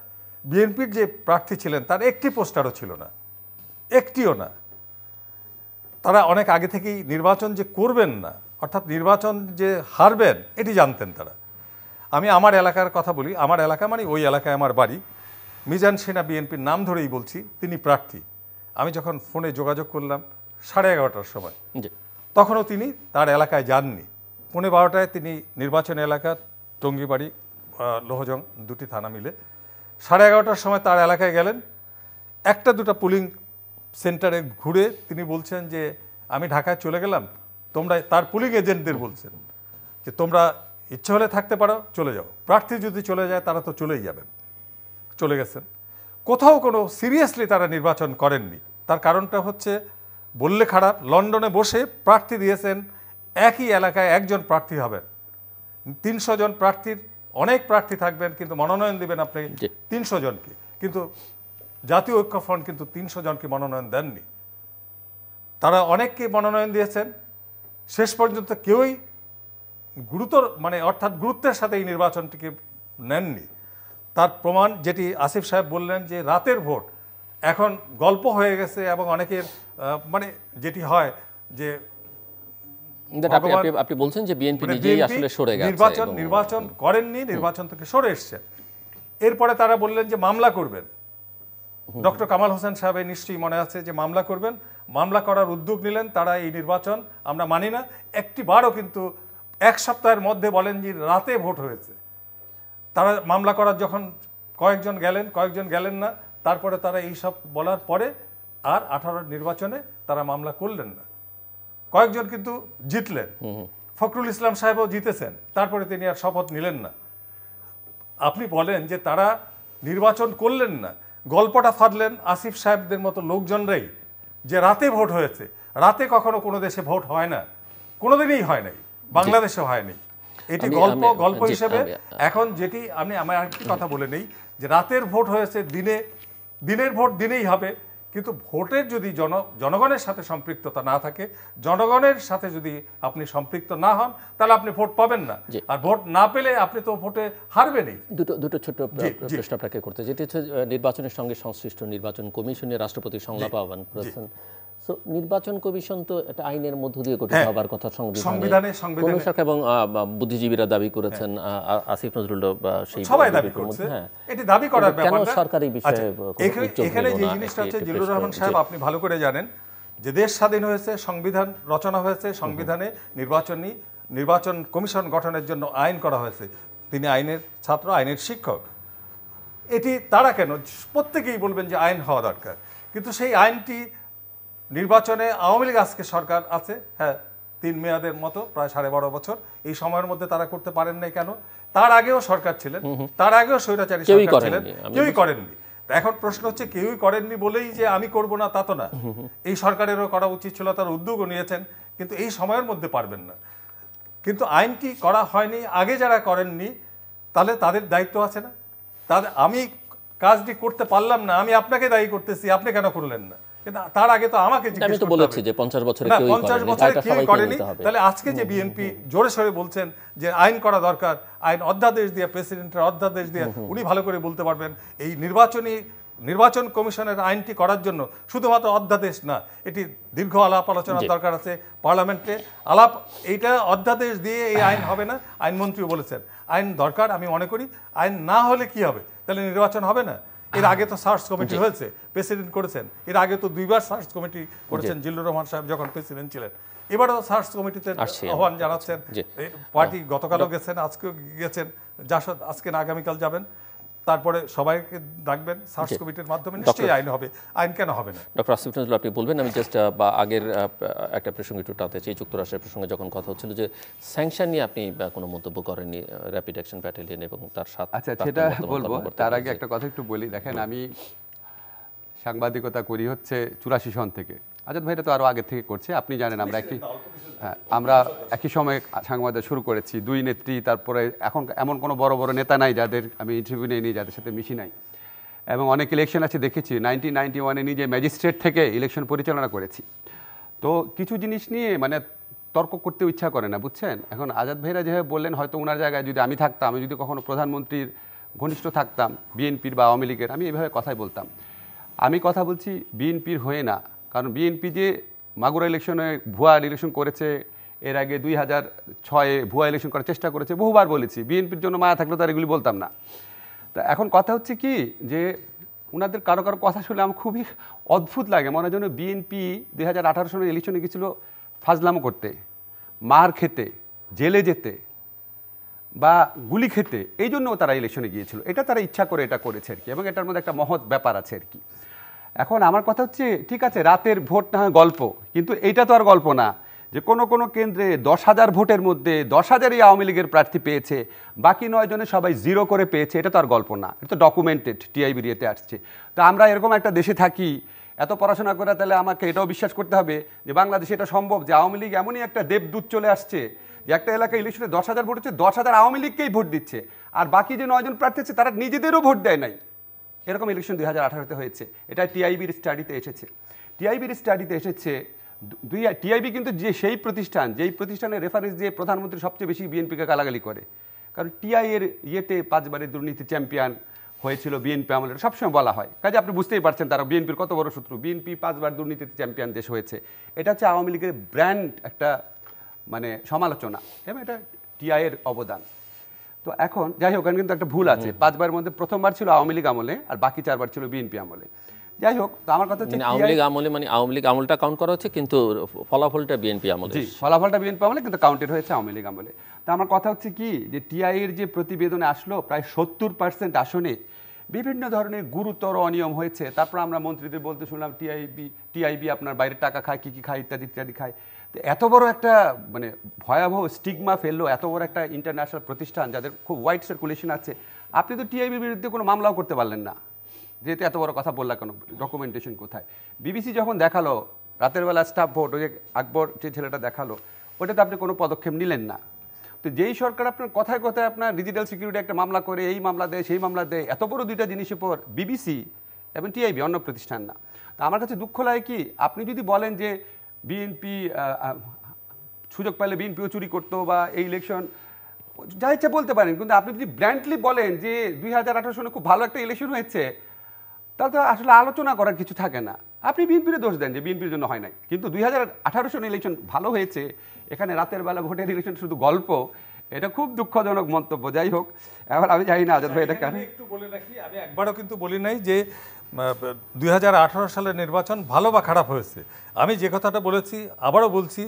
S2: বিএনপির যে প্রার্থী ছিলেন তার একটি পোস্টারও ছিল না একটিও না তারা অনেক আগে থেকেই নির্বাচন যে করবেন না অর্থাৎ নির্বাচন যে হারবেন এটি জানতেন তারা আমি আমার এলাকার কথা বলি আমার এলাকা মানে ওই এলাকায় আমার বাড়ি মিজান সেনা বিএনপির নাম ধরেই বলছি তিনি প্রার্থী আমি যখন ফোনে যোগাযোগ করলাম সাড়ে এগারোটার সময় তখনও তিনি তার এলাকায় যাননি পৌনে বারোটায় তিনি নির্বাচন এলাকার টঙ্গিবাড়ি লোহজং দুটি থানা মিলে সাড়ে এগারোটার সময় তার এলাকায় গেলেন একটা দুটা পুলিং সেন্টারে ঘুরে তিনি বলছেন যে আমি ঢাকায় চলে গেলাম তোমরা তার পুলিং এজেন্টদের বলছেন যে তোমরা ইচ্ছে হলে থাকতে পারো চলে যাও প্রার্থী যদি চলে যায় তারা তো চলেই যাবেন চলে গেছেন কোথাও কোনো সিরিয়াসলি তারা নির্বাচন করেননি তার কারণটা হচ্ছে বললে খারাপ লন্ডনে বসে প্রার্থী দিয়েছেন একই এলাকায় একজন প্রার্থী হবেন তিনশো জন প্রার্থীর অনেক প্রার্থী থাকবেন কিন্তু মনোনয়ন দিবেন আপনি তিনশো জনকে কিন্তু জাতীয় ঐক্যফ্রন্ট কিন্তু তিনশো জনকে মনোনয়ন দেননি তারা অনেককে মনোনয়ন দিয়েছেন শেষ পর্যন্ত কেউই গুরুতর মানে অর্থাৎ গুরুত্বের সাথে এই নির্বাচনটিকে নেননি তার প্রমাণ যেটি আসিফ সাহেব বললেন যে রাতের ভোট এখন গল্প হয়ে গেছে এবং অনেকের মানে যেটি হয়
S1: যে আপনি বলছেন যে বিএনপি মানে নিজেই আসলে সরে গেছে নির্বাচন
S2: নির্বাচন করেননি নির্বাচন থেকে সরে এসছে এরপরে তারা বললেন যে মামলা করবেন ডক্টর কামাল হোসেন সাহেবের নিশ্চয়ই মনে আছে যে মামলা করবেন মামলা করার উদ্যোগ নিলেন তারা এই নির্বাচন আমরা মানি না একটি বারও কিন্তু এক সপ্তাহের মধ্যে বলেন যে রাতে ভোট হয়েছে তারা মামলা করার যখন কয়েকজন গেলেন কয়েকজন গেলেন না তারপরে তারা এইসব বলার পরে আর আঠারোর নির্বাচনে তারা মামলা করলেন না কয়েকজন কিন্তু জিতলেন ফখরুল ইসলাম সাহেবও জিতেছেন তারপরে তিনি আর শপথ নিলেন না আপনি বলেন যে তারা নির্বাচন করলেন না গল্পটা ফাঁদলেন আসিফ সাহেবদের মতো লোকজনরাই যে রাতে ভোট হয়েছে রাতে কখনো কোনো দেশে ভোট হয় না কোনোদিনই হয় নাই বাংলাদেশে হয়নি এটি গল্প গল্প হিসেবে এখন যেটি আমি আমার আরেকটি কথা বলে নেই যে রাতের ভোট হয়েছে দিনে দিনের ভোট দিনেই হবে কিন্তু ভোটের যদি জন জনগণের সাথে সম্পৃক্ততা না থাকে জনগণের সাথে যদি আপনি সম্পৃক্ত না হন তাহলে আপনি ভোট পাবেন না আর ভোট
S1: না পেলে আপনি তো ভোটে হারবেনই দুটো দুটো ছোট্ট প্রশ্ন আপনাকে করতে যেটি হচ্ছে নির্বাচনের সঙ্গে সংশ্লিষ্ট নির্বাচন কমিশনের রাষ্ট্রপতি সংলাপ আহ্বান করেছেন সো নির্বাচন কমিশন তো এটা আইনের মধ্য দিয়ে গঠিত হ্যাঁ, হবার কথা সংবিধানে সংবিধানে সরকার এবং বুদ্ধিজীবীরা দাবি করেছেন হ্যাঁ। আসিফ নজরুল সেই সবাই দাবি করছে হ্যাঁ। এটি দাবি করার ব্যাপার কেন সরকারি বিষয়ে আচ্ছা, এখানে যে জিনিসটা আছে জিল্লুর রহমান সাহেব আপনি
S2: ভালো করে জানেন যে দেশ স্বাধীন হয়েছে সংবিধান রচনা হয়েছে সংবিধানে নির্বাচনী নির্বাচন কমিশন গঠনের জন্য আইন করা হয়েছে তিনি আইনের ছাত্র আইনের শিক্ষক এটি তারা কেন প্রত্যেকেই বলবেন যে আইন হওয়া দরকার কিন্তু সেই আইনটি নির্বাচনে আওয়ামী লীগ আজকে সরকার আছে হ্যাঁ তিন মেয়াদের মতো প্রায় সাড়ে বারো বছর এই সময়ের মধ্যে তারা করতে পারেন নাই কেন তার আগেও সরকার ছিলেন তার আগেও স্বৈরাচারী সরকার ছিলেন কেউই করেননি এখন প্রশ্ন হচ্ছে কেউই করেননি বলেই যে আমি করব না তা তো না এই সরকারেরও করা উচিত ছিল তার উদ্যোগও নিয়েছেন কিন্তু এই সময়ের মধ্যে পারবেন না কিন্তু আইনটি করা হয়নি আগে যারা করেননি তাহলে তাদের দায়িত্ব আছে না তাদের আমি কাজটি করতে পারলাম না আমি আপনাকে দায়ী করতেছি আপনি কেন করলেন না তার আগে তো আমাকে আমি তো
S1: বলেছি যে 50 বছরে পঞ্চাশ বছরে কেউ করেনি তাহলে আজকে যে
S2: বিএনপি জোরে সরে বলছেন যে আইন করা দরকার আইন অধ্যাদেশ দিয়ে প্রেসিডেন্টের অধ্যাদেশ দিয়ে উনি ভালো করে বলতে পারবেন এই নির্বাচনী নির্বাচন কমিশনের আইনটি করার জন্য শুধুমাত্র অধ্যাদেশ না এটি দীর্ঘ আলাপ আলোচনার দরকার আছে পার্লামেন্টে আলাপ এইটা অধ্যাদেশ দিয়ে এই আইন হবে না আইনমন্ত্রীও বলেছেন আইন দরকার আমি মনে করি আইন না হলে কি হবে তাহলে নির্বাচন হবে না এর আগে তো সার্চ কমিটি হয়েছে প্রেসিডেন্ট করেছেন এর আগে তো দুইবার সার্চ কমিটি করেছেন জিল্লুর রহমান সাহেব যখন প্রেসিডেন্ট ছিলেন এবারও সার্চ কমিটিতে আহ্বান জানাচ্ছেন পার্টি গতকালও গেছেন আজকেও গেছেন জাসদ আজকে না আগামীকাল যাবেন তারপরে সবাইকে ডাকবেন সার্চ কমিটির মাধ্যমে নিশ্চয়ই আইন হবে আইন কেন হবে না
S1: ডক্টর আসিফ নজরুল আপনি বলবেন আমি জাস্ট বা আগের একটা প্রসঙ্গে একটু টানতে চাই যুক্তরাষ্ট্রের প্রসঙ্গে যখন কথা হচ্ছিল যে স্যাংশন নিয়ে আপনি কোনো মন্তব্য করেননি র্যাপিড অ্যাকশন ব্যাটালিয়ন এবং তার সাথে আচ্ছা সেটা বলবো তার আগে একটা কথা একটু বলি দেখেন আমি
S3: সাংবাদিকতা করি হচ্ছে চুরাশি সন থেকে আজাদ ভাই এটা তো আরও আগে থেকে করছে আপনি জানেন আমরা একই হ্যাঁ, আমরা একই সময়ে সাংবাদিক শুরু করেছি দুই নেত্রী তারপরে এখন এমন কোনো বড় বড় নেতা নাই যাদের আমি ইন্টারভিউ নিয়ে নিই যাদের সাথে মিশি নাই এবং অনেক ইলেকশন আছে দেখেছি নাইনটিন নাইনটি ওয়ানে নিজে ম্যাজিস্ট্রেট থেকে ইলেকশন পরিচালনা করেছি তো কিছু জিনিস নিয়ে মানে তর্ক করতে ইচ্ছা করে না বুঝছেন এখন আজাদ ভাইরা যেভাবে বললেন হয়তো ওনার জায়গায় যদি আমি থাকতাম আমি যদি কখনো প্রধানমন্ত্রীর ঘনিষ্ঠ থাকতাম বিএনপির বা আওয়ামী লীগের আমি এভাবে কথাই বলতাম আমি কথা বলছি বিএনপির হয়ে না কারণ বিএনপি যে মাগুরা ইলেকশনে ভুয়া ইলেকশন করেছে এর আগে দুই হাজার ছয়ে ভুয়া ইলেকশন করার চেষ্টা করেছে বহুবার বলেছি বিএনপির জন্য মায়া থাকলে তার এগুলি বলতাম না তা এখন কথা হচ্ছে কি যে ওনাদের কারো কারো কথা শুনে আমার খুবই অদ্ভুত লাগে মনে হয় যেন বিএনপি দুই হাজার আঠারো সালের ইলেকশনে গেছিলো ফাজলামো করতে মার খেতে জেলে যেতে বা গুলি খেতে এই জন্য তারা ইলেকশনে গিয়েছিল এটা তারা ইচ্ছা করে এটা করেছে আর কি এবং এটার মধ্যে একটা মহৎ ব্যাপার আছে আর কি এখন আমার কথা হচ্ছে ঠিক আছে রাতের ভোট না হয় গল্প কিন্তু এইটা তো আর গল্প না যে কোনো কোনো কেন্দ্রে দশ হাজার ভোটের মধ্যে দশ হাজারই আওয়ামী লীগের প্রার্থী পেয়েছে বাকি নয় জনে সবাই জিরো করে পেয়েছে এটা তো আর গল্প না এটা তো ডকুমেন্টেড রিয়েতে আসছে তো আমরা এরকম একটা দেশে থাকি এত পড়াশোনা করে তাহলে আমাকে এটাও বিশ্বাস করতে হবে যে বাংলাদেশে এটা সম্ভব যে আওয়ামী লীগ এমনই একটা দেবদূত চলে আসছে যে একটা এলাকায় ইলেকশনে দশ হাজার ভোট হচ্ছে দশ হাজার আওয়ামী লীগকেই ভোট দিচ্ছে আর বাকি যে নয়জন প্রার্থী আছে তারা নিজেদেরও ভোট দেয় নাই এরকম ইলেকশন দুই হাজার আঠারোতে হয়েছে এটা টিআইবির স্টাডিতে এসেছে টিআইবির স্টাডিতে এসেছে দুই টিআইবি কিন্তু যে সেই প্রতিষ্ঠান যেই প্রতিষ্ঠানের রেফারেন্স দিয়ে প্রধানমন্ত্রী সবচেয়ে বেশি বিএনপিকে গালাগালি করে কারণ টিআই এর ইয়েতে পাঁচবারের দুর্নীতি চ্যাম্পিয়ন হয়েছিল বিএনপি আমলের সবসময় বলা হয় কাজে আপনি বুঝতেই পারছেন তারা বিএনপির কত বড় শত্রু বিএনপি পাঁচবার দুর্নীতিতে চ্যাম্পিয়ন দেশ হয়েছে এটা হচ্ছে আওয়ামী লীগের ব্র্যান্ড একটা মানে সমালোচনা এবং এটা টিআইয়ের অবদান তো এখন যাই হোক কিন্তু একটা ভুল আছে পাঁচবারের মধ্যে প্রথমবার ছিল আওয়ামী লীগ আমলে আর বাকি চারবার ছিল বিএনপি আমলে যাই হোক তো আমার কথা হচ্ছে মানে আওয়ামী লীগ
S1: আমলে মানে আওয়ামী লীগ আমলটা কাউন্ট করা হচ্ছে কিন্তু ফলাফলটা বিএনপি আমলে
S3: ফলাফলটা বিএনপি আমলে কিন্তু কাউন্টেড হয়েছে আওয়ামী লীগ আমলে তো আমার কথা হচ্ছে কি যে টিআই এর যে প্রতিবেদনে আসলো প্রায় সত্তর পার্সেন্ট আসনে বিভিন্ন ধরনের গুরুতর অনিয়ম হয়েছে তারপর আমরা মন্ত্রীদের বলতে শুনলাম টিআইবি টিআইবি আপনার বাইরের টাকা খায় কী কী খায় ইত্যাদি ইত্যাদি খায় এত বড় একটা মানে ভয়াবহ স্টিগমা ফেললো এত বড় একটা ইন্টারন্যাশনাল প্রতিষ্ঠান যাদের খুব ওয়াইড সার্কুলেশন আছে আপনি তো টিআইবির বিরুদ্ধে কোনো মামলাও করতে পারলেন না যেহেতু এত বড় কথা বললাম কেন ডকুমেন্টেশন কোথায় বিবিসি যখন দেখালো রাতের বেলা স্টাফ ভোট ওই যে আকবর যে ছেলেটা দেখালো ওটাতে আপনি কোনো পদক্ষেপ নিলেন না তো যেই সরকার আপনার কথায় কথায় আপনার ডিজিটাল সিকিউরিটি একটা মামলা করে এই মামলা দেয় সেই মামলা দেয় এত বড় দুইটা জিনিসের পর বিবিসি এবং টিআইবি অন্য প্রতিষ্ঠান না তো আমার কাছে দুঃখ লাগে কি আপনি যদি বলেন যে বিএনপি সুযোগ পাইলে বিএনপিও চুরি করতো বা এই ইলেকশন যা ইচ্ছে বলতে পারেন কিন্তু আপনি যদি ব্র্যান্ডলি বলেন যে দুই হাজার আঠারো সালে খুব ভালো একটা ইলেকশন হয়েছে তাহলে তো আসলে আলোচনা করার কিছু থাকে না আপনি বিএনপির দোষ দেন যে বিএনপির জন্য হয় নাই কিন্তু দুই হাজার আঠারো সালে ইলেকশন ভালো হয়েছে এখানে রাতের বেলা ভোটের ইলেকশন শুধু গল্প এটা খুব দুঃখজনক মন্তব্য যাই হোক এবার আমি জানি না আজাদ ভাই এটা কেন
S2: একটু বলে রাখি আমি
S3: একবারও কিন্তু বলি নাই যে
S2: দুই সালের নির্বাচন ভালো বা খারাপ হয়েছে আমি যে কথাটা বলেছি আবারও বলছি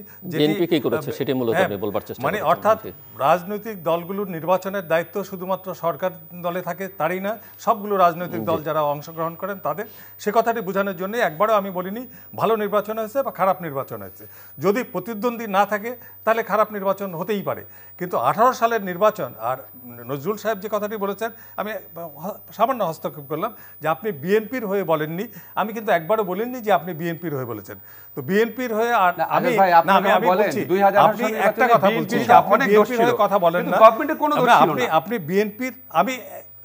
S2: সেটি মূলত হ্যাঁ, বলবার চেষ্টা মানে অর্থাৎ রাজনৈতিক দলগুলোর নির্বাচনের দায়িত্ব শুধুমাত্র সরকার দলে থাকে তারই না সবগুলো রাজনৈতিক দল যারা অংশগ্রহণ করেন তাদের সে কথাটি বোঝানোর জন্য একবারও আমি বলিনি ভালো নির্বাচন হয়েছে বা খারাপ নির্বাচন হয়েছে যদি প্রতিদ্বন্দ্বী না থাকে তাহলে খারাপ নির্বাচন হতেই পারে কিন্তু আঠারো সালের নির্বাচন আর নজরুল সাহেব যে কথাটি বলেছেন আমি সামান্য হস্তক্ষেপ করলাম যে আপনি বিএনপি বিএনপির হয়ে বলেননি আমি কিন্তু একবারও বলিনি যে আপনি বিএনপির হয়ে বলেছেন তো বিএনপির হয়ে আমি আমি আমি বলছি আপনি একটা কথা বলছি আপনি বিএনপির হয়ে কথা বলেন না কোনো দোষ আপনি আপনি বিএনপির আমি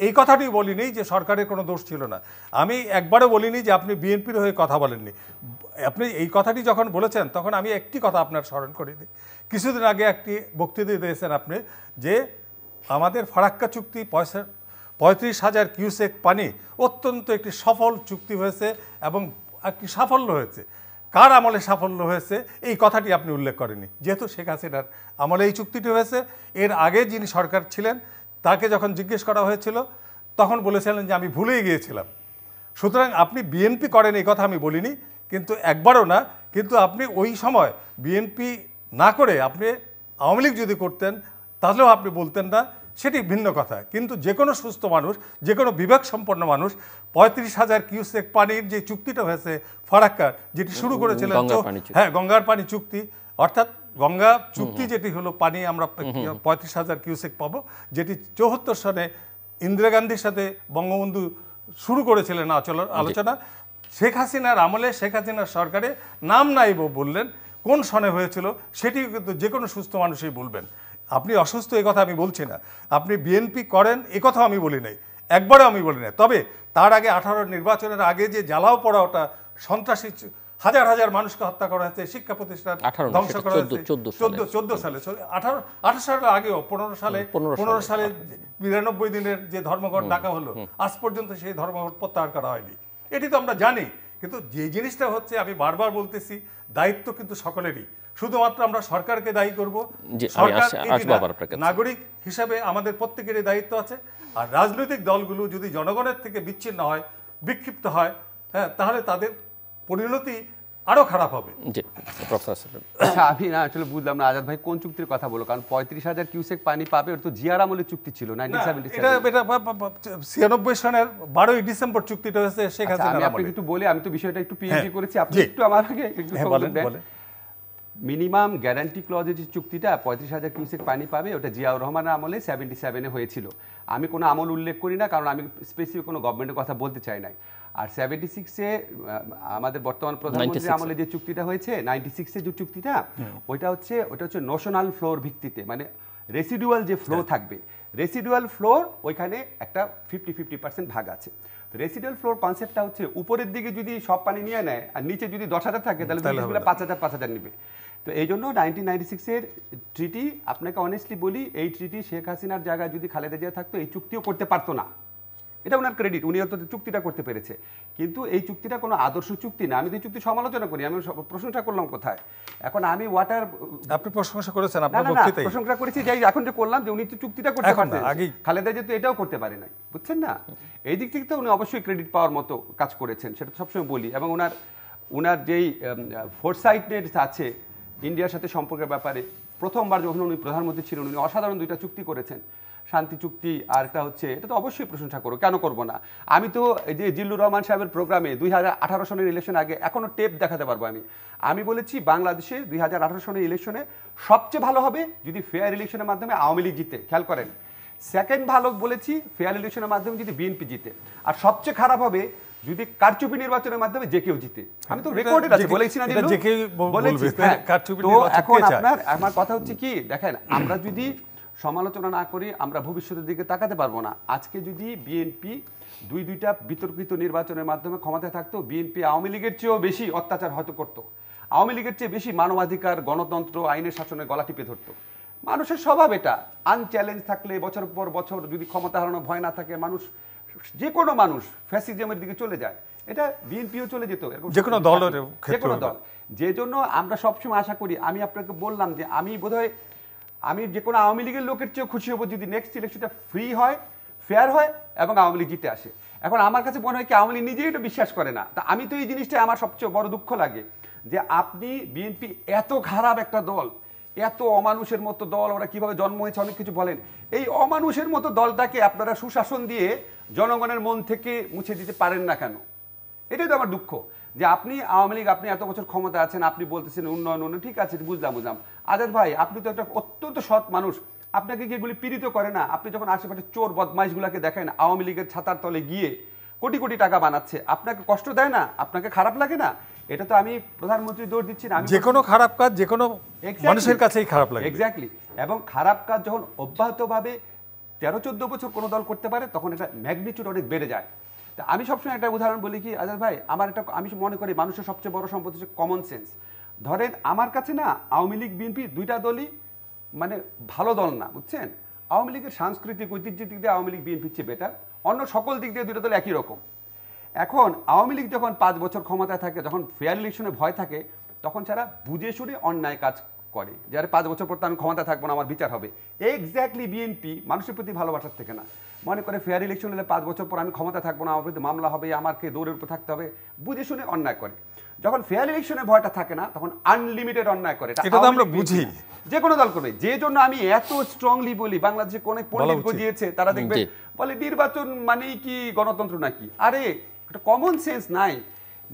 S2: এই কথাটি বলিনি যে সরকারের কোনো দোষ ছিল না আমি একবারও বলিনি যে আপনি বিএনপির হয়ে কথা বলেননি আপনি এই কথাটি যখন বলেছেন তখন আমি একটি কথা আপনার স্মরণ করে দিই কিছুদিন আগে একটি বক্তৃতা দিয়েছেন আপনি যে আমাদের ফারাক্কা চুক্তি পয়সা পঁয়ত্রিশ হাজার কিউসেক পানি অত্যন্ত একটি সফল চুক্তি হয়েছে এবং একটি সাফল্য হয়েছে কার আমলে সাফল্য হয়েছে এই কথাটি আপনি উল্লেখ করেনি যেহেতু শেখ হাসিনার আমলে এই চুক্তিটি হয়েছে এর আগে যিনি সরকার ছিলেন তাকে যখন জিজ্ঞেস করা হয়েছিল তখন বলেছিলেন যে আমি ভুলেই গিয়েছিলাম সুতরাং আপনি বিএনপি করেন এই কথা আমি বলিনি কিন্তু একবারও না কিন্তু আপনি ওই সময় বিএনপি না করে আপনি আওয়ামী লীগ যদি করতেন তাহলেও আপনি বলতেন না সেটি ভিন্ন কথা কিন্তু যে কোনো সুস্থ মানুষ যে কোনো বিবেক সম্পন্ন মানুষ পঁয়ত্রিশ হাজার কিউসেক পানির যে চুক্তিটা হয়েছে ফারাক্কার যেটি শুরু করেছিলেন হ্যাঁ গঙ্গার পানি চুক্তি অর্থাৎ গঙ্গা চুক্তি যেটি হলো পানি আমরা পঁয়ত্রিশ হাজার কিউসেক পাব যেটি চৌহত্তর সনে ইন্দিরা গান্ধীর সাথে বঙ্গবন্ধু শুরু করেছিলেন আলোচনা শেখ হাসিনার আমলে শেখ হাসিনার সরকারে নাম নাইব বললেন কোন সনে হয়েছিল সেটি কিন্তু যে কোনো সুস্থ মানুষই বলবেন আপনি অসুস্থ এ কথা আমি বলছি না আপনি বিএনপি করেন এ কথাও আমি বলি নাই একবারে আমি বলি নাই তবে তার আগে আঠারো নির্বাচনের আগে যে জ্বালাও পড়া ওটা সন্ত্রাসী হাজার হাজার মানুষকে হত্যা করা হয়েছে শিক্ষা প্রতিষ্ঠান ধ্বংস করা হয়েছে চোদ্দ সালে আঠারো আঠাশ সালের আগেও পনেরো সালে পনেরো সালে বিরানব্বই দিনের যে ধর্মঘট ডাকা হলো আজ পর্যন্ত সেই ধর্মঘট প্রত্যাহার করা হয়নি এটি তো আমরা জানি কিন্তু যে জিনিসটা হচ্ছে আমি বারবার বলতেছি দায়িত্ব কিন্তু সকলেরই শুধুমাত্র আমরা সরকারকে দায়ী করব নাগরিক হিসাবে আমাদের প্রত্যেকেরই দায়িত্ব আছে আর রাজনৈতিক দলগুলো যদি জনগণের থেকে বিচ্ছিন্ন হয় বিক্ষিপ্ত
S3: হয় হ্যাঁ তাহলে তাদের পরিণতি আরও খারাপ হবে আমি না আসলে বুঝলাম না আজাদ ভাই কোন চুক্তির কথা বলো কারণ পঁয়ত্রিশ হাজার কিউসেক পানি পাবে ওর তো জিয়ার আমলের চুক্তি ছিল ছিয়ানব্বই সনের বারোই ডিসেম্বর চুক্তিটা হয়েছে শেখ
S2: আচ্ছা, হাসিনা আমি একটু
S3: বলি আমি তো বিষয়টা একটু পিএইচডি হ্যাঁ। করেছি আপনি একটু আমার আগে একটু হ্যাঁ, বলেন মিনিমাম গ্যারান্টি ক্লজে যে চুক্তিটা পঁয়ত্রিশ হাজার কিউসেক পানি পাবে ওটা জিয়াউর রহমানের আমলে সেভেন্টি সেভেনে হয়েছিল আমি কোনো আমল উল্লেখ করি না কারণ আমি স্পেসিফিক কোনো গভর্নমেন্টের কথা বলতে চাই নাই আর সেভেন্টি সিক্সে আমাদের বর্তমান প্রধানমন্ত্রী আমলে যে চুক্তিটা হয়েছে নাইনটি সিক্সে যে চুক্তিটা ওইটা হচ্ছে ওটা হচ্ছে ন্যাশনাল ফ্লোর ভিত্তিতে মানে রেসিডুয়াল যে ফ্লো হ্যাঁ। থাকবে রেসিডুয়াল ফ্লোর ওইখানে একটা ফিফটি ফিফটি পার্সেন্ট ভাগ আছে রেসিডুয়াল ফ্লোর কনসেপ্টটা হচ্ছে উপরের দিকে যদি সব পানি নিয়ে নেয় আর নিচে যদি দশ হাজার থাকে তাহলে পাঁচ হাজার পাঁচ হাজার নেবে তো এই জন্য নাইনটিন নাইনটি সিক্সের ট্রিটি আপনাকে অনেস্টলি বলি এই ট্রিটি শেখ হাসিনার জায়গায় যদি খালেদা জিয়া থাকতো এই চুক্তিও করতে পারতো না এটা ওনার ক্রেডিট উনি অন্তত চুক্তিটা করতে পেরেছে কিন্তু এই চুক্তিটা কোনো আদর্শ চুক্তি না আমি তো চুক্তি সমালোচনা করি আমি প্রশংসা করলাম কোথায় এখন আমি ওয়াটার আপনি প্রশংসা করেছেন প্রশংসা করেছি যাই এখন যে করলাম যে উনি তো চুক্তিটা করতে পারতেন খালেদা যে তো এটাও করতে পারে নাই বুঝছেন না এই দিক থেকে তো উনি অবশ্যই ক্রেডিট পাওয়ার মতো কাজ করেছেন সেটা সবসময় বলি এবং ওনার ওনার যেই ফোরসাইটনেস আছে ইন্ডিয়ার সাথে সম্পর্কের ব্যাপারে প্রথমবার যখন উনি প্রধানমন্ত্রী ছিলেন উনি অসাধারণ দুইটা চুক্তি করেছেন শান্তি চুক্তি আর একটা হচ্ছে এটা তো অবশ্যই প্রশংসা করো কেন করবো না আমি তো এই যে জিল্লুর রহমান সাহেবের প্রোগ্রামে দুই হাজার সনের ইলেকশন আগে এখনও টেপ দেখাতে পারবো আমি আমি বলেছি বাংলাদেশে দুই হাজার সনের ইলেকশনে সবচেয়ে ভালো হবে যদি ফেয়ার ইলেকশনের মাধ্যমে আওয়ামী লীগ জিতে খেয়াল করেন সেকেন্ড ভালো বলেছি ফেয়ার ইলেকশনের মাধ্যমে যদি বিএনপি জিতে আর সবচেয়ে খারাপ হবে যদি কারচুপি নির্বাচনের মাধ্যমে যে কেউ জিতে আমি তো রেকর্ডেড আছে বলেছি না যে কেউ বলেছি হ্যাঁ, তো এখন আপনার আমার কথা হচ্ছে কি দেখেন আমরা যদি সমালোচনা না করি আমরা ভবিষ্যতের দিকে তাকাতে পারবো না আজকে যদি বিএনপি দুই দুইটা বিতর্কিত নির্বাচনের মাধ্যমে ক্ষমতায় থাকতো বিএনপি আওয়ামী লীগের চেয়েও বেশি অত্যাচার হয়তো করত আওয়ামী লীগের চেয়ে বেশি মানবাধিকার গণতন্ত্র আইনের শাসনে গলা টিপে ধরতো মানুষের স্বভাব এটা আনচ্যালেঞ্জ থাকলে বছর পর বছর যদি ক্ষমতা হারানোর ভয় না থাকে মানুষ যে কোনো মানুষ ফ্যাসিজমের দিকে চলে যায় এটা বিএনপিও চলে যেত যে কোনো দল যে কোনো দল যে জন্য আমরা সবসময় আশা করি আমি আপনাকে বললাম যে আমি বোধহয় আমি যে কোনো আওয়ামী লীগের লোকের চেয়েও খুশি হব যদি নেক্সট ইলেকশনটা ফ্রি হয় ফেয়ার হয় এবং আওয়ামী লীগ জিতে আসে এখন আমার কাছে মনে হয় কি আওয়ামী লীগ নিজেই এটা বিশ্বাস করে না তা আমি তো এই জিনিসটা আমার সবচেয়ে বড় দুঃখ লাগে যে আপনি বিএনপি এত খারাপ একটা দল এত অমানুষের মতো দল ওরা কিভাবে জন্ম হয়েছে অনেক কিছু বলেন এই অমানুষের মতো দলটাকে আপনারা সুশাসন দিয়ে জনগণের মন থেকে মুছে দিতে পারেন না কেন এটাই তো আমার দুঃখ যে আপনি আওয়ামী লীগ আপনি এত বছর ক্ষমতা আছেন আপনি বলতেছেন উন্নয়ন উন্নয়ন ঠিক আছে বুঝলাম বুঝলাম আজাদ ভাই আপনি তো একটা অত্যন্ত সৎ মানুষ আপনাকে কি এগুলি পীড়িত করে না আপনি যখন আশেপাশে চোর বদমাইশগুলোকে দেখেন আওয়ামী লীগের ছাতার তলে গিয়ে কোটি কোটি টাকা বানাচ্ছে আপনাকে কষ্ট দেয় না আপনাকে খারাপ লাগে না এটা তো আমি প্রধানমন্ত্রী দৌড় দিচ্ছি না যে কোনো খারাপ কাজ যে কোনো মানুষের কাছেই খারাপ লাগে এক্স্যাক্টলি এবং খারাপ কাজ যখন অব্যাহতভাবে তেরো চোদ্দ বছর কোনো দল করতে পারে তখন এটা ম্যাগনিটিউড অনেক বেড়ে যায় তা আমি সবসময় একটা উদাহরণ বলি কি আজাদ ভাই আমার একটা আমি মনে করি মানুষের সবচেয়ে বড় সম্পদ হচ্ছে কমন সেন্স ধরেন আমার কাছে না আওয়ামী লীগ বিএনপি দুইটা দলই মানে ভালো দল না বুঝছেন আওয়ামী লীগের সাংস্কৃতিক ঐতিহ্যের দিক দিয়ে আওয়ামী লীগ বিএনপির চেয়ে বেটার অন্য সকল দিক দিয়ে দুটো দল একই রকম এখন আওয়ামী লীগ যখন পাঁচ বছর ক্ষমতায় থাকে যখন ফেয়ার ইলেকশনে ভয় থাকে তখন ছাড়া বুঝে শুনে অন্যায় কাজ করে যারা পাঁচ বছর পর তো আমি ক্ষমতা থাকবো না আমার বিচার হবে এক্স্যাক্টলি বিএনপি মানুষের প্রতি ভালোবাসার থেকে না মনে করে ফেয়ার ইলেকশন হলে পাঁচ বছর পর আমি ক্ষমতা থাকবো না আমার প্রতি মামলা হবে আমাকে দৌড়ের উপর থাকতে হবে বুঝে শুনে অন্যায় করে যখন ফেয়ার ইলেকশনে ভয়টা থাকে না তখন আনলিমিটেড অন্যায় করে এটা আমরা বুঝি যে কোনো দল করবে যে জন্য আমি এত স্ট্রংলি বলি বাংলাদেশে কোনো পণ্ডিত বুঝিয়েছে তারা দেখবে বলে নির্বাচন মানেই কি গণতন্ত্র নাকি আরে একটা কমন সেন্স নাই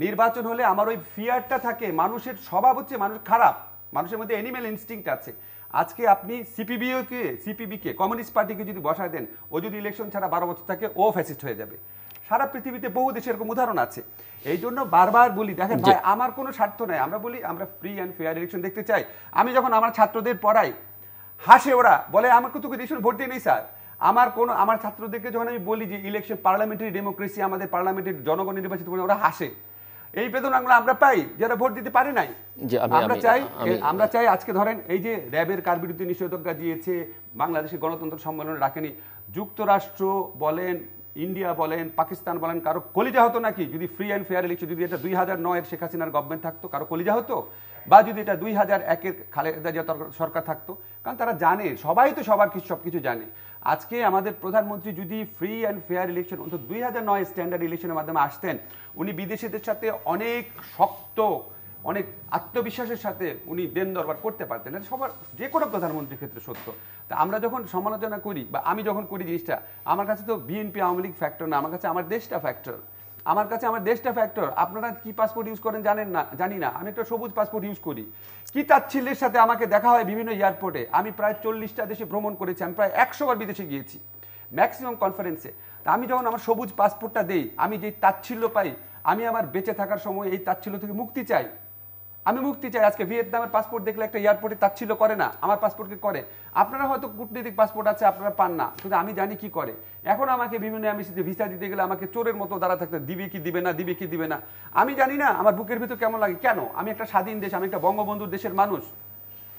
S3: নির্বাচন হলে আমার ওই ফিয়ারটা থাকে মানুষের স্বভাব হচ্ছে মানুষ খারাপ মানুষের মধ্যে অ্যানিম্যাল ইনস্টিংক্ট আছে আজকে আপনি সিপিবিওকে সিপিবিকে কমিউনিস্ট পার্টিকে যদি বসায় দেন ও যদি ইলেকশন ছাড়া বারো বছর থাকে ও ফ্যাসিস্ট হয়ে যাবে সারা পৃথিবীতে বহু দেশে এরকম উদাহরণ আছে এই জন্য বারবার বলি দেখেন ভাই আমার কোনো স্বার্থ নাই আমরা বলি আমরা ফ্রি অ্যান্ড ফেয়ার ইলেকশন দেখতে চাই আমি যখন আমার ছাত্রদের পড়াই হাসে ওরা বলে আমাকে তো কিছু ভোট দিয়ে নেই স্যার আমার কোন আমার ছাত্রদেরকে যখন আমি বলি যে ইলেকশন পার্লামেন্টারি ডেমোক্রেসি আমাদের পার্লামেন্টের জনগণ নির্বাচিত করে ওরা হাসে এই বেদনাগুলো আমরা পাই যারা ভোট দিতে পারি নাই আমরা চাই আমরা চাই আজকে ধরেন এই যে র্যাবের কার বিরুদ্ধে নিষেধাজ্ঞা দিয়েছে বাংলাদেশের গণতন্ত্র সম্মেলনে রাখেনি যুক্তরাষ্ট্র বলেন ইন্ডিয়া বলেন পাকিস্তান বলেন কারো কলিজা হতো নাকি যদি ফ্রি অ্যান্ড ফেয়ার ইলেকশন যদি এটা দুই হাজার নয়ের শেখ হাসিনার গভর্নমেন্ট থাকতো কারো কলিজা হতো বা যদি এটা দুই হাজার একের খালেদা জিয়া সরকার থাকতো কারণ তারা জানে সবাই তো সবার কিছু সব কিছু জানে আজকে আমাদের প্রধানমন্ত্রী যদি ফ্রি অ্যান্ড ফেয়ার ইলেকশন অন্তত দুই হাজার নয় স্ট্যান্ডার্ড ইলেকশনের মাধ্যমে আসতেন উনি বিদেশিদের সাথে অনেক শক্ত অনেক আত্মবিশ্বাসের সাথে উনি দেন দরবার করতে পারতেন এটা সবার যে কোনো প্রধানমন্ত্রীর ক্ষেত্রে সত্য তা আমরা যখন সমালোচনা করি বা আমি যখন করি জিনিসটা আমার কাছে তো বিএনপি আওয়ামী লীগ ফ্যাক্টর না আমার কাছে আমার দেশটা ফ্যাক্টর আমার কাছে আমার দেশটা ফ্যাক্টর আপনারা কি পাসপোর্ট ইউজ করেন জানেন না জানি না আমি একটা সবুজ পাসপোর্ট ইউজ করি কি তাচ্ছিল্যের সাথে আমাকে দেখা হয় বিভিন্ন এয়ারপোর্টে আমি প্রায় চল্লিশটা দেশে ভ্রমণ করেছি আমি প্রায় একশোবার বিদেশে গিয়েছি ম্যাক্সিমাম কনফারেন্সে আমি যখন আমার সবুজ পাসপোর্টটা দেই আমি যেই তাচ্ছিল্য পাই আমি আমার বেঁচে থাকার সময় এই তাচ্ছিল্য থেকে মুক্তি চাই আমি মুক্তি চাই আজকে ভিয়েতনামের পাসপোর্ট দেখলে একটা এয়ারপোর্টে তাচ্ছিল করে না আমার পাসপোর্টকে করে আপনারা হয়তো কূটনৈতিক পাসপোর্ট আছে আপনারা পান না কিন্তু আমি জানি কি করে এখন আমাকে বিভিন্ন এমবিসিতে ভিসা দিতে গেলে আমাকে চোরের মতো দাঁড়া থাকতে দিবে কি দিবে না দিবে কি দিবে না আমি জানি না আমার বুকের ভিতর কেমন লাগে কেন আমি একটা স্বাধীন দেশ আমি একটা বঙ্গবন্ধুর দেশের মানুষ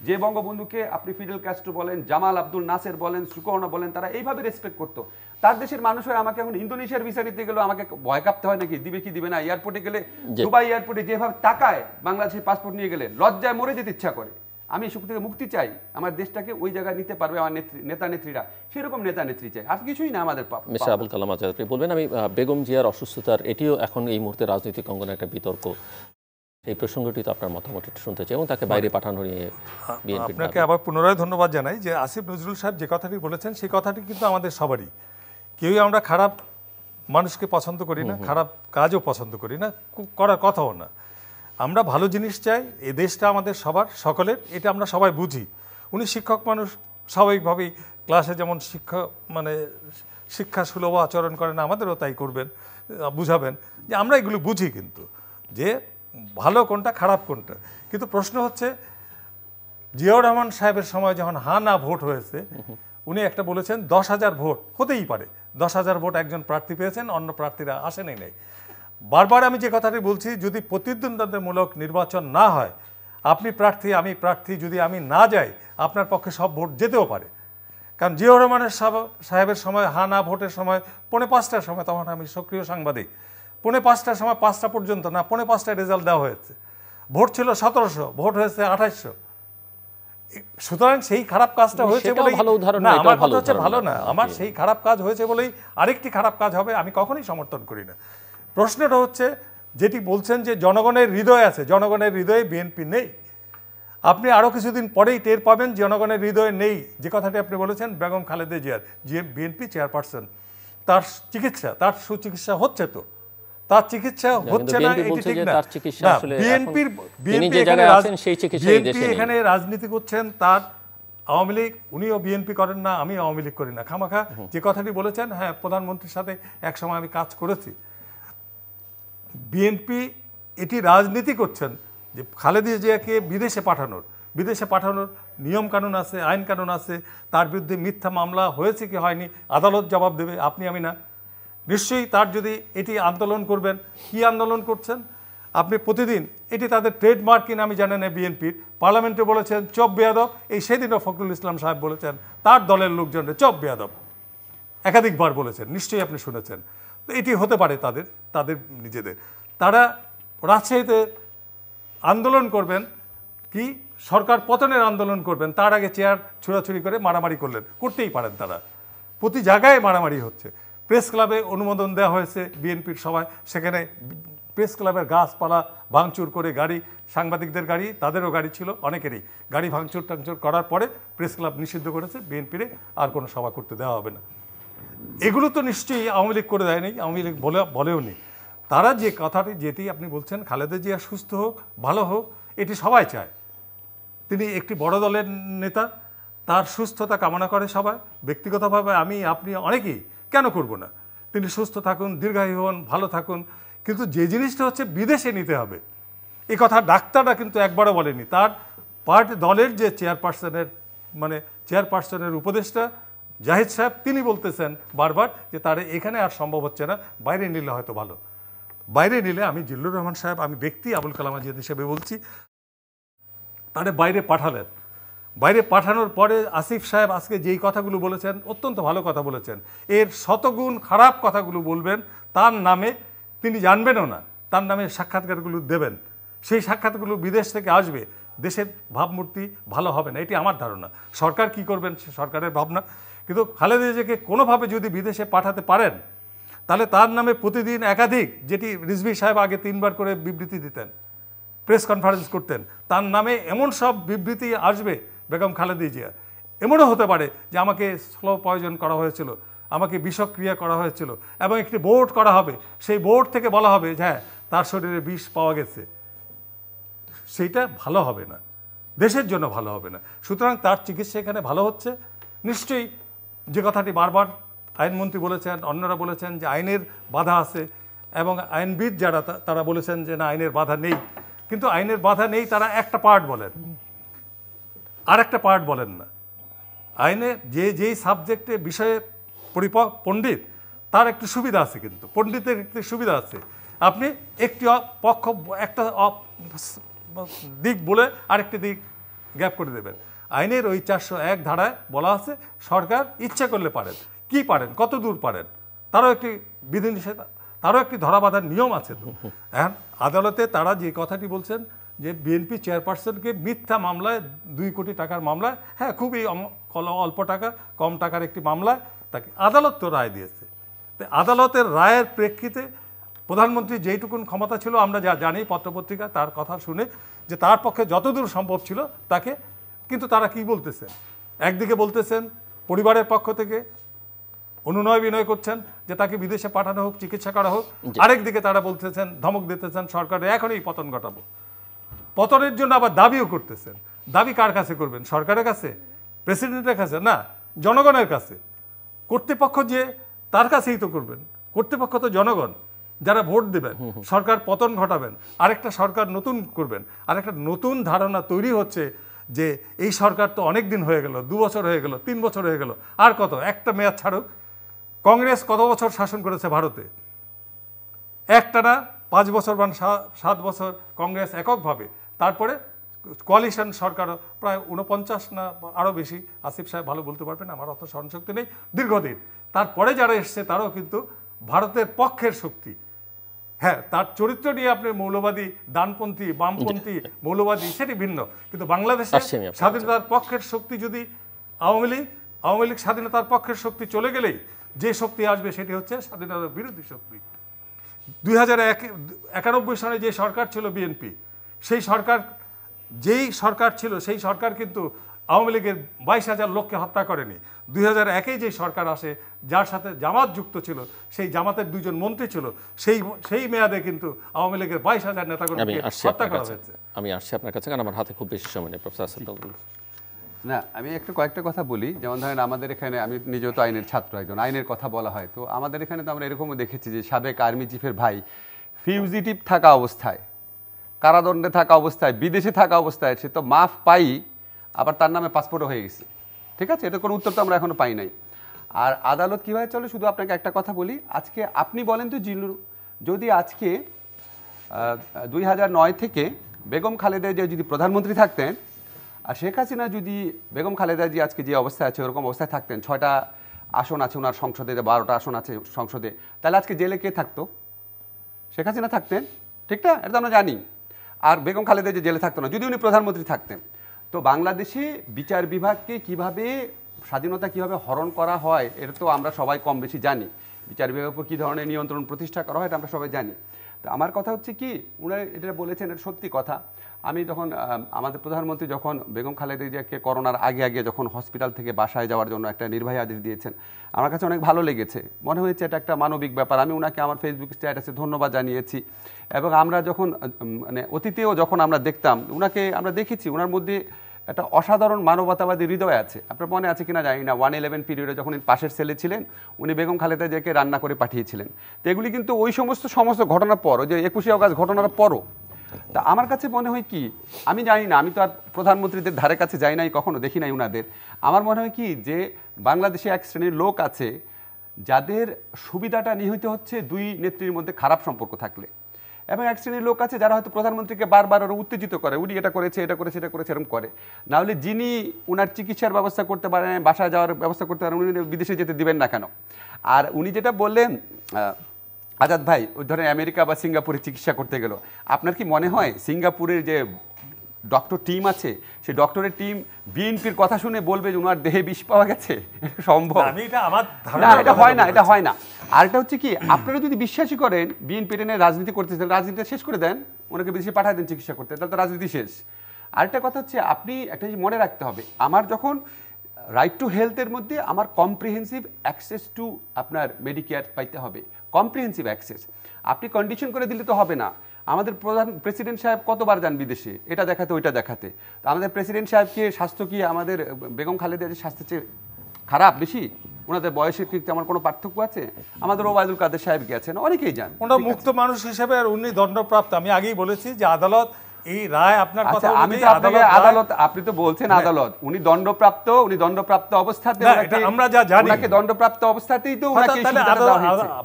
S3: যে বঙ্গবন্ধুকে আপনি ফিডেল ক্যাস্ট্রো বলেন জামাল আব্দুল নাসের বলেন সুকর্ণা বলেন তারা এইভাবে রেসপেক্ট করতো তার দেশের মানুষ হয়ে আমাকে এখন ইন্দোনেশিয়ার ভিসা নিতে গেলে আমাকে ভয় কাঁপতে হয় নাকি দিবে কি দিবে না এয়ারপোর্টে গেলে দুবাই এয়ারপোর্টে যেভাবে টাকায় বাংলাদেশের পাসপোর্ট নিয়ে গেলে লজ্জায় মরে যেতে ইচ্ছা করে আমি এসব থেকে মুক্তি চাই আমার দেশটাকে ওই জায়গায় নিতে পারবে আমার নেতা নেত্রীরা সেরকম নেতা নেত্রী চাই আর কিছুই না আমাদের মিস্টার আবুল
S1: কালাম আজাদ আপনি বলবেন আমি বেগম জিয়ার অসুস্থতার এটিও এখন এই মুহূর্তে রাজনৈতিক অঙ্গনে একটা বিতর্ক এই প্রসঙ্গটি তো আপনার মতামত শুনতে চাই এবং তাকে হ্যাঁ। বাইরে পাঠানো নিয়ে হ্যাঁ, আপনাকে
S2: আবার পুনরায় ধন্যবাদ জানাই যে আসিফ নজরুল সাহেব যে কথাটি বলেছেন সেই কথাটি কিন্তু আমাদের সবারই কেউই আমরা খারাপ মানুষকে পছন্দ করি না খারাপ কাজও পছন্দ করি না করার কথাও না আমরা ভালো জিনিস চাই এ দেশটা আমাদের সবার সকলের এটা আমরা সবাই বুঝি উনি শিক্ষক মানুষ স্বাভাবিকভাবেই ক্লাসে যেমন শিক্ষা মানে শিক্ষা সুলভ আচরণ করেন আমাদেরও তাই করবেন বুঝাবেন যে আমরা এগুলো বুঝি কিন্তু যে ভালো কোনটা খারাপ কোনটা কিন্তু প্রশ্ন হচ্ছে জিয়াউর রহমান সাহেবের সময় যখন হা না ভোট হয়েছে উনি একটা বলেছেন দশ হাজার ভোট হতেই পারে দশ হাজার ভোট একজন প্রার্থী পেয়েছেন অন্য প্রার্থীরা আসেনই নেই বারবার আমি যে কথাটি বলছি যদি প্রতিদ্বন্দ্বিতামূলক নির্বাচন না হয় আপনি প্রার্থী আমি প্রার্থী যদি আমি না যাই আপনার পক্ষে সব ভোট যেতেও পারে কারণ জিয়াউর রহমানের সাহেবের সময় হানা ভোটের সময় পৌনে পাঁচটার সময় তখন আমি সক্রিয় সাংবাদিক পৌনে পাঁচটার সময় পাঁচটা পর্যন্ত না পৌনে পাঁচটায় রেজাল্ট দেওয়া হয়েছে ভোট ছিল সতেরোশো ভোট হয়েছে আঠাশশো সুতরাং সেই খারাপ কাজটা হয়েছে বলেই ভালো উদাহরণ না আমার কথা হচ্ছে ভালো না আমার সেই খারাপ কাজ হয়েছে বলেই আরেকটি খারাপ কাজ হবে আমি কখনোই সমর্থন করি না প্রশ্নটা হচ্ছে যেটি বলছেন যে জনগণের হৃদয় আছে জনগণের হৃদয়ে বিএনপি নেই আপনি আরও কিছুদিন পরেই টের পাবেন জনগণের হৃদয়ে নেই যে কথাটি আপনি বলেছেন বেগম খালেদা জিয়ার যে বিএনপি চেয়ারপারসন তার চিকিৎসা তার সুচিকিৎসা হচ্ছে তো তার চিকিৎসা হচ্ছে না এটি ঠিক না বিএনপির বিএনপি এখানে সেই বিএনপি এখানে রাজনীতি করছেন তার আওয়ামী লীগ উনিও বিএনপি করেন না আমি আওয়ামী লীগ করি না খামাখা যে কথাটি বলেছেন হ্যাঁ প্রধানমন্ত্রীর সাথে একসময় আমি কাজ করেছি বিএনপি এটি রাজনীতি করছেন যে খালেদা জিয়াকে বিদেশে পাঠানোর বিদেশে পাঠানোর নিয়ম কানুন আছে আইন কানুন আছে তার বিরুদ্ধে মিথ্যা মামলা হয়েছে কি হয়নি আদালত জবাব দেবে আপনি আমি না নিশ্চয়ই তার যদি এটি আন্দোলন করবেন কি আন্দোলন করছেন আপনি প্রতিদিন এটি তাদের ট্রেডমার্ক কিনা আমি জানেন না বিএনপির পার্লামেন্টে বলেছেন চপ বেয়াদব এই সেদিনও ফখরুল ইসলাম সাহেব বলেছেন তার দলের লোকজনের চপ বেয়াদব একাধিকবার বলেছেন নিশ্চয়ই আপনি শুনেছেন তো এটি হতে পারে তাদের তাদের নিজেদের তারা রাজশাহীতে আন্দোলন করবেন কি সরকার পতনের আন্দোলন করবেন তার আগে চেয়ার ছোড়াছুড়ি করে মারামারি করলেন করতেই পারেন তারা প্রতি জায়গায় মারামারি হচ্ছে প্রেস ক্লাবে অনুমোদন দেওয়া হয়েছে বিএনপির সবাই সেখানে প্রেস ক্লাবের গাছপালা ভাঙচুর করে গাড়ি সাংবাদিকদের গাড়ি তাদেরও গাড়ি ছিল অনেকেরই গাড়ি ভাঙচুর টাংচুর করার পরে প্রেস ক্লাব নিষিদ্ধ করেছে বিএনপির আর কোনো সভা করতে দেওয়া হবে না এগুলো তো নিশ্চয়ই আওয়ামী লীগ করে দেয়নি আওয়ামী লীগ বলে বলেও নি তারা যে কথাটি যেটি আপনি বলছেন খালেদা জিয়া সুস্থ হোক ভালো হোক এটি সবাই চায় তিনি একটি বড় দলের নেতা তার সুস্থতা কামনা করে সবাই ব্যক্তিগতভাবে আমি আপনি অনেকেই কেন করব না তিনি সুস্থ থাকুন দীর্ঘায়ু হন ভালো থাকুন কিন্তু যে জিনিসটা হচ্ছে বিদেশে নিতে হবে এ কথা ডাক্তাররা কিন্তু একবারও বলেনি তার পার্টি দলের যে চেয়ারপারসনের মানে চেয়ারপারসনের উপদেষ্টা জাহিদ সাহেব তিনি বলতেছেন বারবার যে তার এখানে আর সম্ভব হচ্ছে না বাইরে নিলে হয়তো ভালো বাইরে নিলে আমি জিল্লুর রহমান সাহেব আমি ব্যক্তি আবুল কালাম আজিদ হিসেবে বলছি তারে বাইরে পাঠালেন বাইরে পাঠানোর পরে আসিফ সাহেব আজকে যেই কথাগুলো বলেছেন অত্যন্ত ভালো কথা বলেছেন এর শতগুণ খারাপ কথাগুলো বলবেন তার নামে তিনি জানবেনও না তার নামে সাক্ষাৎকারগুলো দেবেন সেই সাক্ষাৎগুলো বিদেশ থেকে আসবে দেশের ভাবমূর্তি ভালো হবে না এটি আমার ধারণা সরকার কি করবেন সে সরকারের ভাবনা কিন্তু খালেদাকে কোনোভাবে যদি বিদেশে পাঠাতে পারেন তাহলে তার নামে প্রতিদিন একাধিক যেটি রিজভি সাহেব আগে তিনবার করে বিবৃতি দিতেন প্রেস কনফারেন্স করতেন তার নামে এমন সব বিবৃতি আসবে বেগম খালেদি জিয়া এমনও হতে পারে যে আমাকে স্লো প্রয়োজন করা হয়েছিল আমাকে বিষক্রিয়া করা হয়েছিল এবং একটি বোর্ড করা হবে সেই বোর্ড থেকে বলা হবে যে হ্যাঁ তার শরীরে বিষ পাওয়া গেছে সেইটা ভালো হবে না দেশের জন্য ভালো হবে না সুতরাং তার চিকিৎসা এখানে ভালো হচ্ছে নিশ্চয়ই যে কথাটি বারবার আইনমন্ত্রী বলেছেন অন্যরা বলেছেন যে আইনের বাধা আছে এবং আইনবিদ যারা তারা বলেছেন যে না আইনের বাধা নেই কিন্তু আইনের বাধা নেই তারা একটা পার্ট বলেন আর একটা পার্ট বলেন না আইনে যে যেই সাবজেক্টে বিষয়ে পরিপ পণ্ডিত তার একটি সুবিধা আছে কিন্তু পণ্ডিতের একটি সুবিধা আছে আপনি একটি পক্ষ একটা দিক বলে আরেকটি দিক গ্যাপ করে দেবেন আইনের ওই চারশো এক ধারায় বলা আছে সরকার ইচ্ছা করলে পারেন কি পারেন কত দূর পারেন তারও একটি বিধিনিষেধ তারও একটি ধরা বাঁধার নিয়ম আছে তো আদালতে তারা যে কথাটি বলছেন যে বিএনপি চেয়ারপারসনকে মিথ্যা মামলায় দুই কোটি টাকার মামলায় হ্যাঁ খুবই অল্প টাকা কম টাকার একটি মামলায় তাকে আদালত তো রায় দিয়েছে তো আদালতের রায়ের প্রেক্ষিতে প্রধানমন্ত্রী যেইটুকুন ক্ষমতা ছিল আমরা যা জানি পত্রপত্রিকা তার কথা শুনে যে তার পক্ষে যতদূর সম্ভব ছিল তাকে কিন্তু তারা কি বলতেছেন একদিকে বলতেছেন পরিবারের পক্ষ থেকে অনুনয় বিনয় করছেন যে তাকে বিদেশে পাঠানো হোক চিকিৎসা করা হোক আরেকদিকে তারা বলতেছেন ধমক দিতেছেন সরকারের এখনই পতন ঘটাবো পতনের জন্য আবার দাবিও করতেছেন দাবি কার কাছে করবেন সরকারের কাছে প্রেসিডেন্টের কাছে না জনগণের কাছে কর্তৃপক্ষ যে তার কাছেই তো করবেন কর্তৃপক্ষ তো জনগণ যারা ভোট দেবেন সরকার পতন ঘটাবেন আরেকটা সরকার নতুন করবেন আরেকটা নতুন ধারণা তৈরি হচ্ছে যে এই সরকার তো অনেক দিন হয়ে গেল দু বছর হয়ে গেল তিন বছর হয়ে গেল আর কত একটা মেয়াদ ছাড়ুক কংগ্রেস কত বছর শাসন করেছে ভারতে একটানা পাঁচ বছর বা সাত বছর কংগ্রেস এককভাবে তারপরে কোয়ালিশন সরকার প্রায় উনপঞ্চাশ না আরও বেশি আসিফ সাহেব ভালো বলতে পারবেন আমার অত স্মরণশক্তি নেই দীর্ঘদিন তারপরে যারা এসছে তারাও কিন্তু ভারতের পক্ষের শক্তি হ্যাঁ তার চরিত্র নিয়ে আপনি মৌলবাদী ডানপন্থী বামপন্থী মৌলবাদী সেটি ভিন্ন কিন্তু বাংলাদেশের স্বাধীনতার পক্ষের শক্তি যদি আওয়ামী লীগ আওয়ামী লীগ স্বাধীনতার পক্ষের শক্তি চলে গেলেই যে শক্তি আসবে সেটি হচ্ছে স্বাধীনতার বিরোধী শক্তি দুই হাজার একানব্বই যে সরকার ছিল বিএনপি সেই সরকার যেই সরকার ছিল সেই সরকার কিন্তু আওয়ামী লীগের বাইশ হাজার লোককে হত্যা করেনি দুই হাজার একেই যে সরকার আসে যার সাথে জামাত যুক্ত ছিল সেই জামাতের দুজন মন্ত্রী ছিল সেই সেই মেয়াদে কিন্তু
S1: আওয়ামী লীগের বাইশ হাজার নেতাগুলি হত্যা করা হয়েছে আমি আসছি আপনার কাছে কারণ আমার হাতে খুব বেশি সময় নেই প্রফেসর
S3: না আমি একটু কয়েকটা কথা বলি যেমন ধরেন আমাদের এখানে আমি নিজেও তো আইনের ছাত্র একজন আইনের কথা বলা হয় তো আমাদের এখানে তো আমরা এরকমও দেখেছি যে সাবেক আর্মি চিফের ভাই ফিউজিটিভ থাকা অবস্থায় কারাদণ্ডে থাকা অবস্থায় বিদেশে থাকা অবস্থায় সে তো মাফ পাই আবার তার নামে পাসপোর্টও হয়ে গেছে ঠিক আছে এটা কোনো উত্তর তো আমরা এখনও পাই নাই আর আদালত কীভাবে চলে শুধু আপনাকে একটা কথা বলি আজকে আপনি বলেন তো জিল্লুর যদি আজকে দুই নয় থেকে বেগম খালেদা জিয়া যদি প্রধানমন্ত্রী থাকতেন আর শেখ হাসিনা যদি বেগম খালেদা জি আজকে যে অবস্থায় আছে ওরকম অবস্থায় থাকতেন ছয়টা আসন আছে ওনার সংসদে যে বারোটা আসন আছে সংসদে তাহলে আজকে জেলে কে থাকতো শেখ হাসিনা থাকতেন ঠিক না এটা তো আমরা জানি আর বেগম খালেদা যে জেলে থাকতো না যদি উনি প্রধানমন্ত্রী থাকতেন তো বাংলাদেশে বিচার বিভাগকে কিভাবে স্বাধীনতা কিভাবে হরণ করা হয় এটা তো আমরা সবাই কম বেশি জানি বিচার বিভাগের উপর কী ধরনের নিয়ন্ত্রণ প্রতিষ্ঠা করা হয় এটা আমরা সবাই জানি তো আমার কথা হচ্ছে কি উনারা এটা বলেছেন এটা সত্যি কথা আমি যখন আমাদের প্রধানমন্ত্রী যখন বেগম খালেদা জিয়াকে করোনার আগে আগে যখন হসপিটাল থেকে বাসায় যাওয়ার জন্য একটা নির্বাহী আদেশ দিয়েছেন আমার কাছে অনেক ভালো লেগেছে মনে হয়েছে এটা একটা মানবিক ব্যাপার আমি ওনাকে আমার ফেসবুক স্ট্যাটাসে ধন্যবাদ জানিয়েছি এবং আমরা যখন মানে অতীতেও যখন আমরা দেখতাম ওনাকে আমরা দেখেছি ওনার মধ্যে একটা অসাধারণ মানবতাবাদী হৃদয় আছে আপনার মনে আছে কিনা জানি না ওয়ান ইলেভেন পিরিয়ডে যখন পাশের ছেলে ছিলেন উনি বেগম খালেদা জিয়াকে রান্না করে পাঠিয়েছিলেন তো এগুলি কিন্তু ওই সমস্ত সমস্ত ঘটনার পর যে একুশে অগাস্ট ঘটনার পরও তা আমার কাছে মনে হয় কি আমি জানি না আমি তো আর প্রধানমন্ত্রীদের ধারে কাছে যাই নাই কখনো দেখি নাই ওনাদের আমার মনে হয় কি যে বাংলাদেশে এক শ্রেণীর লোক আছে যাদের সুবিধাটা নিহিত হচ্ছে দুই নেত্রীর মধ্যে খারাপ সম্পর্ক থাকলে এবং এক শ্রেণীর লোক আছে যারা হয়তো প্রধানমন্ত্রীকে বারবার ওরা উত্তেজিত করে উনি এটা করেছে এটা করেছে এটা করেছে এরকম করে নাহলে যিনি ওনার চিকিৎসার ব্যবস্থা করতে পারেন বাসায় যাওয়ার ব্যবস্থা করতে পারেন উনি বিদেশে যেতে দিবেন না কেন আর উনি যেটা বললেন আজাদ ভাই ওই ধরেন আমেরিকা বা সিঙ্গাপুরে চিকিৎসা করতে গেল আপনার কি মনে হয় সিঙ্গাপুরের যে ডক্টর টিম আছে সেই ডক্টরের টিম বিএনপির কথা শুনে বলবে যে ওনার দেহে বিষ পাওয়া গেছে সম্ভব আমি এটা
S2: আমার না এটা হয় না এটা
S3: হয় না আরেকটা হচ্ছে কি আপনারা যদি বিশ্বাসই করেন বিএনপি টেনে রাজনীতি করতেছেন রাজনীতিটা শেষ করে দেন ওনাকে বিদেশে পাঠায় দেন চিকিৎসা করতে তাহলে তো রাজনীতি শেষ আরেকটা কথা হচ্ছে আপনি একটা জিনিস মনে রাখতে হবে আমার যখন রাইট টু হেলথের মধ্যে আমার কম্প্রিহেন্সিভ অ্যাক্সেস টু আপনার মেডিকেয়ার পাইতে হবে কম্প্রিহেন্সিভ অ্যাক্সেস আপনি কন্ডিশন করে দিলে তো হবে না আমাদের প্রধান প্রেসিডেন্ট সাহেব কতবার যান বিদেশে এটা দেখাতে ওইটা দেখাতে তো আমাদের প্রেসিডেন্ট সাহেবকে স্বাস্থ্য কি আমাদের বেগম খালেদা যে স্বাস্থ্যের চেয়ে খারাপ বেশি ওনাদের বয়সের কিন্তু আমার কোনো পার্থক্য আছে আমাদের ওবায়দুল কাদের সাহেব গেছেন অনেকেই যান ওনারা মুক্ত মানুষ হিসেবে আর উনি
S2: দণ্ডপ্রাপ্ত আমি আগেই বলেছি যে আদালত এই রায় আপনার কথা আচ্ছা, আমি আপনাকে আদালত
S3: আপনি তো বলছেন হ্যাঁ। আদালত উনি দণ্ডপ্রাপ্ত উনি দণ্ডপ্রাপ্ত অবস্থাতে আমরা যা জানি ওনাকে দণ্ডপ্রাপ্ত অবস্থাতেই তো ওনাকে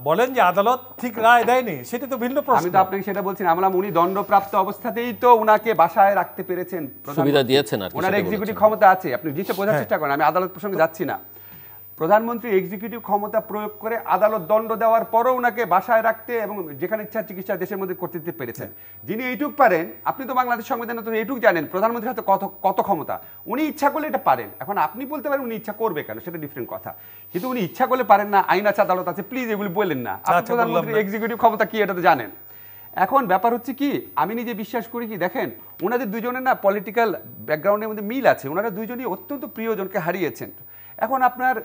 S3: বলেন যে আদালত ঠিক রায় দেয়নি সেটা তো ভিন্ন প্রশ্ন আমি তো আপনাকে সেটা বলছি আমরা উনি দণ্ডপ্রাপ্ত অবস্থাতেই তো উনাকে বাসায় রাখতে পেরেছেন সুবিধা
S1: দিয়েছেন আর ওনার এক্সিকিউটিভ
S3: ক্ষমতা আছে আপনি জিনিসটা বোঝার হ্যাঁ। চেষ্টা করেন আমি আদালত প্রসঙ্গে যাচ্ছি না প্রধানমন্ত্রী এক্সিকিউটিভ ক্ষমতা প্রয়োগ করে আদালত দণ্ড দেওয়ার পরও ওনাকে বাসায় রাখতে এবং যেখানে ইচ্ছা চিকিৎসা দেশের মধ্যে করতে দিতে পেরেছেন হ্যাঁ। যিনি এইটুক পারেন আপনি তো বাংলাদেশ সংবিধানে তো এইটুক জানেন প্রধানমন্ত্রীর হাতে কত কত ক্ষমতা উনি ইচ্ছা করলে এটা পারেন এখন আপনি বলতে পারেন উনি ইচ্ছা করবে কেন সেটা ডিফারেন্ট কথা কিন্তু উনি ইচ্ছা করলে পারেন না আইন আছে আদালত আছে প্লিজ এগুলি বলেন না আচ্ছা, আপনি প্রধানমন্ত্রী এক্সিকিউটিভ ক্ষমতা কি এটা তো জানেন এখন ব্যাপার হচ্ছে কি আমি নিজে বিশ্বাস করি কি দেখেন ওনাদের দুজনের না পলিটিক্যাল ব্যাকগ্রাউন্ডের মধ্যে মিল আছে ওনারা দুজনই অত্যন্ত প্রিয়জনকে হারিয়েছেন এখন আপনার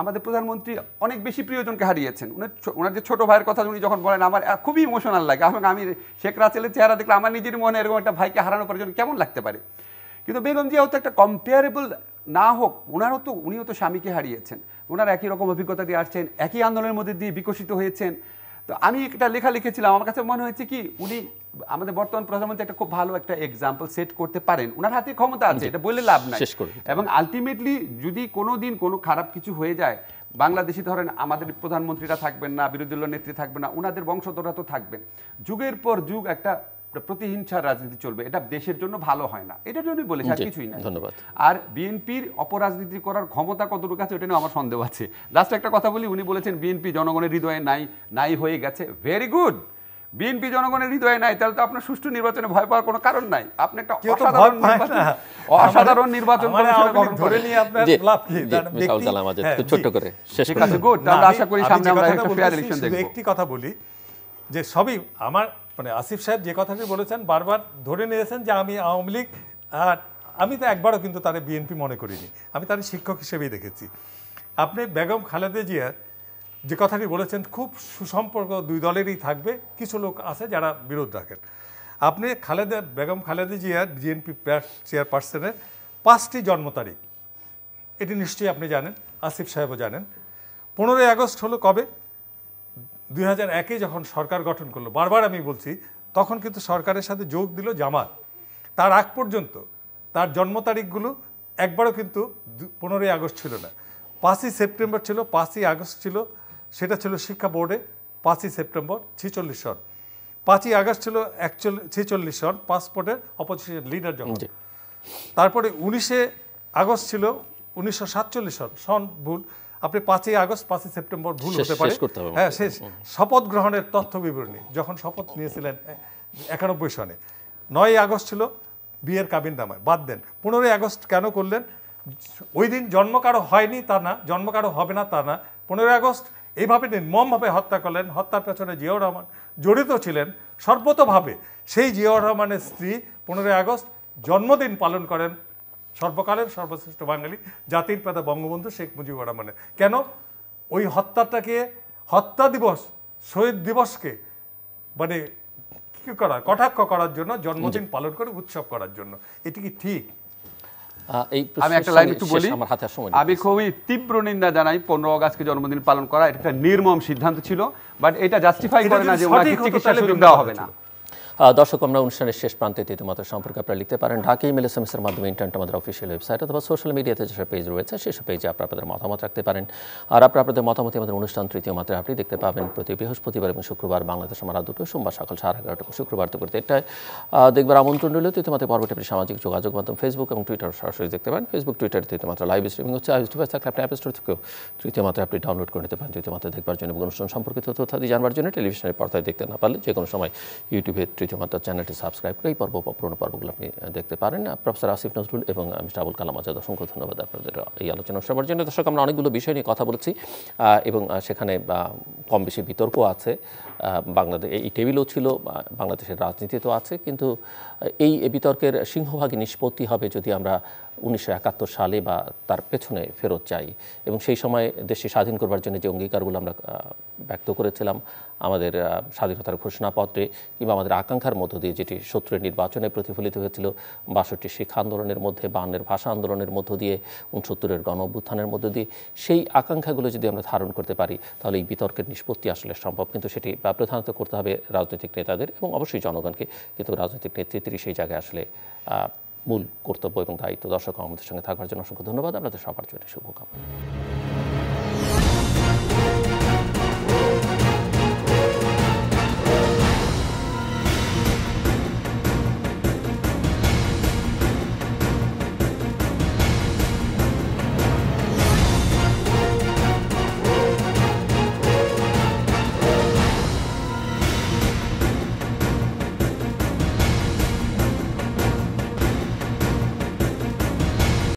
S3: আমাদের প্রধানমন্ত্রী অনেক বেশি প্রিয়জনকে হারিয়েছেন উনি ওনার যে ছোটো ভাইয়ের কথা উনি যখন বলেন আমার খুবই ইমোশনাল লাগে এবং আমি শেখ রাসেলের চেহারা দেখলে আমার নিজের মনে এরকম একটা ভাইকে হারানো পর্যন্ত কেমন লাগতে পারে কিন্তু বেগম জিয়াও তো একটা কম্পেয়ারেবল না হোক ওনারও তো উনিও তো স্বামীকে হারিয়েছেন ওনার একই রকম অভিজ্ঞতা দিয়ে আসছেন একই আন্দোলনের মধ্যে দিয়ে বিকশিত হয়েছেন তো আমি একটা লেখা লিখেছিলাম আমার কাছে মনে হয়েছে কি উনি আমাদের বর্তমান প্রধানমন্ত্রী একটা খুব ভালো একটা এক্সাম্পল সেট করতে পারেন ওনার হাতে ক্ষমতা আছে এটা বলে লাভ নাই এবং আলটিমেটলি যদি কোনো দিন কোনো খারাপ কিছু হয়ে যায় বাংলাদেশি ধরেন আমাদের প্রধানমন্ত্রীরা থাকবেন না বিরোধী দলীয় নেত্রী থাকবেন না ওনাদের বংশধররা তো থাকবেন যুগের পর যুগ একটা প্রতিহিংসার রাজনীতি চলবে এটা দেশের জন্য ভালো হয় না এটার জন্যই বলেছি আর কিছুই না ধন্যবাদ আর বিএনপির অপরাজনীতি করার ক্ষমতা কতটুকু আছে ওটা নিয়ে আমার সন্দেহ আছে লাস্ট একটা কথা বলি উনি বলেছেন বিএনপি জনগণের হৃদয়ে নাই নাই হয়ে গেছে ভেরি গুড বিএনপি জনগণের হৃদয়ে নাই তাহলে তো আপনার সুষ্ঠু নির্বাচনে ভয় পাওয়ার কোনো কারণ নাই আপনি একটা অসাধারণ নির্বাচন অসাধারণ নির্বাচন ধরে নিয়ে আপনার
S1: হ্যাঁ, ছোট করে শেষ
S2: করে গুড তাহলে আশা করি সামনে আমরা একটা ইলেকশন দেখব একটি কথা বলি যে সবই আমার মানে আসিফ সাহেব যে কথাটি বলেছেন বারবার ধরে নিয়েছেন যে আমি আওয়ামী লীগ আর আমি তো একবারও কিন্তু তার বিএনপি মনে করিনি আমি তার শিক্ষক হিসেবেই দেখেছি আপনি বেগম খালেদে জিয়ার যে কথাটি বলেছেন খুব সুসম্পর্ক দুই দলেরই থাকবে কিছু লোক আছে যারা বিরোধ রাখেন আপনি খালেদা বেগম খালেদে জিয়ার বিএনপি চেয়ারপারসনের পাঁচটি জন্ম তারিখ এটি নিশ্চয়ই আপনি জানেন আসিফ সাহেবও জানেন পনেরোই আগস্ট হলো কবে দুই হাজার একে যখন সরকার গঠন করলো বারবার আমি বলছি তখন কিন্তু সরকারের সাথে যোগ দিল জামাত তার আগ পর্যন্ত তার জন্ম তারিখগুলো একবারও কিন্তু পনেরোই আগস্ট ছিল না পাঁচই সেপ্টেম্বর ছিল পাঁচই আগস্ট ছিল সেটা ছিল শিক্ষা বোর্ডে পাঁচই সেপ্টেম্বর ছিচল্লিশ সন পাঁচই আগস্ট ছিল একচল্লিশ ছেচল্লিশ সন পাসপোর্টের অপোজিশন লিডার যখন তারপরে উনিশে আগস্ট ছিল উনিশশো সাতচল্লিশ সন সন ভুল আপনি পাঁচই আগস্ট পাঁচই সেপ্টেম্বর ভুল হতে পারে হ্যাঁ শেষ শপথ গ্রহণের তথ্য বিবরণী যখন শপথ নিয়েছিলেন একানব্বই সনে নয়ই আগস্ট ছিল বিয়ের কাবিন দামায় বাদ দেন পনেরোই আগস্ট কেন করলেন ওই দিন জন্ম কারো হয়নি তা না জন্ম কারো হবে না তা না পনেরোই আগস্ট এইভাবে নির্মমভাবে হত্যা করলেন হত্যার পেছনে জিয়াউর রহমান জড়িত ছিলেন সর্বতভাবে সেই জিয়াউর রহমানের স্ত্রী পনেরোই আগস্ট জন্মদিন পালন করেন সর্বকালের সর্বশ্রেষ্ঠ বাঙালি জাতির পিতা বঙ্গবন্ধু শেখ মুজিবুর রহমানের কেন ওই হত্যাটাকে হত্যা দিবস শহীদ দিবসকে মানে কী করা কটাক্ষ করার জন্য জন্মদিন পালন করে উৎসব করার জন্য এটি কি ঠিক
S1: আমি একটা লাইন একটু বলি
S3: আমি খুবই তীব্র নিন্দা জানাই পনেরো আগস্টকে জন্মদিন পালন করা এটা একটা নির্মম সিদ্ধান্ত ছিল বাট এটা জাস্টিফাই করে না যে ওনাকে চিকিৎসা সুযোগ দেওয়া হবে
S1: না দর্শক আমরা অনুষ্ঠানের শেষ প্রান্তে ইতিমধ্যে সম্পর্কে আপনারা লিখতে পারেন ঢাকা ইমেল এস এর মাধ্যমে ইন্টারনেট আমাদের অফিসিয়াল ওয়েবসাইট অথবা সোশ্যাল মিডিয়াতে যেসব পেজ রয়েছে সেসব পেজে আপনারা আপনাদের মতামত রাখতে পারেন আর আপনার আপনাদের মতামতে আমাদের অনুষ্ঠান তৃতীয় মাত্রায় আপনি দেখতে পাবেন প্রতি বৃহস্পতিবার এবং শুক্রবার বাংলাদেশ আমার দুটো সোমবার সকাল সাড়ে এগারোটা শুক্রবার দুপুর দেড়টায় দেখবার আমন্ত্রণ রইল ইতিমধ্যে পর্বটি আপনি সামাজিক যোগাযোগ মাধ্যম ফেসবুক এবং টুইটার সরাসরি দেখতে পারেন ফেসবুক টুইটার তৃতীয় মাত্রা লাইভ স্ট্রিমিং হচ্ছে আর ডিভাইস থাকলে আপনি অ্যাপ স্টোর থেকেও তৃতীয় মাত্রায় আপনি ডাউনলোড করে নিতে পারেন তৃতীয় মাত্রায় দেখবার জন্য অনুষ্ঠান সম্পর্কিত তথ্য জানবার জন্য টেলিভিশনের পর্দায় দেখতে না পারলে যে কোনো সময় ইউটিউবে তৃতীয়মাত্রা চ্যানেলটি সাবস্ক্রাইব করে এই পর্ব বা পর্বগুলো আপনি দেখতে পারেন প্রফেসর আসিফ নজরুল এবং আমি আবুল কালাম আজাদ অসংখ্য ধন্যবাদ আপনাদের এই আলোচনা সবার জন্য দর্শক আমরা অনেকগুলো বিষয় নিয়ে কথা বলেছি এবং সেখানে কম বেশি বিতর্ক আছে বাংলাদেশ এই টেবিলও ছিল বাংলাদেশের রাজনীতি তো আছে কিন্তু এই বিতর্কের সিংহভাগই নিষ্পত্তি হবে যদি আমরা উনিশশো সালে বা তার পেছনে ফেরত চাই এবং সেই সময় দেশে স্বাধীন করবার জন্য যে অঙ্গীকারগুলো আমরা ব্যক্ত করেছিলাম আমাদের স্বাধীনতার ঘোষণাপত্রে কিংবা আমাদের আকাঙ্ক্ষার মধ্য দিয়ে যেটি শত্রুর নির্বাচনে প্রতিফলিত হয়েছিল বাষট্টি শিক্ষা আন্দোলনের মধ্যে বান্নের ভাষা আন্দোলনের মধ্য দিয়ে উনসত্তরের গণ অভ্যুত্থানের মধ্য দিয়ে সেই আকাঙ্ক্ষাগুলো যদি আমরা ধারণ করতে পারি তাহলে এই বিতর্কের নিষ্পত্তি আসলে সম্ভব কিন্তু সেটি প্রধানত করতে হবে রাজনৈতিক নেতাদের এবং অবশ্যই জনগণকে কিন্তু রাজনৈতিক নেতৃত্বই সেই জায়গায় আসলে মূল কর্তব্য এবং দায়িত্ব দর্শক আমাদের সঙ্গে থাকার জন্য অসংখ্য ধন্যবাদ আপনাদের সবার জন্য শুভকামনা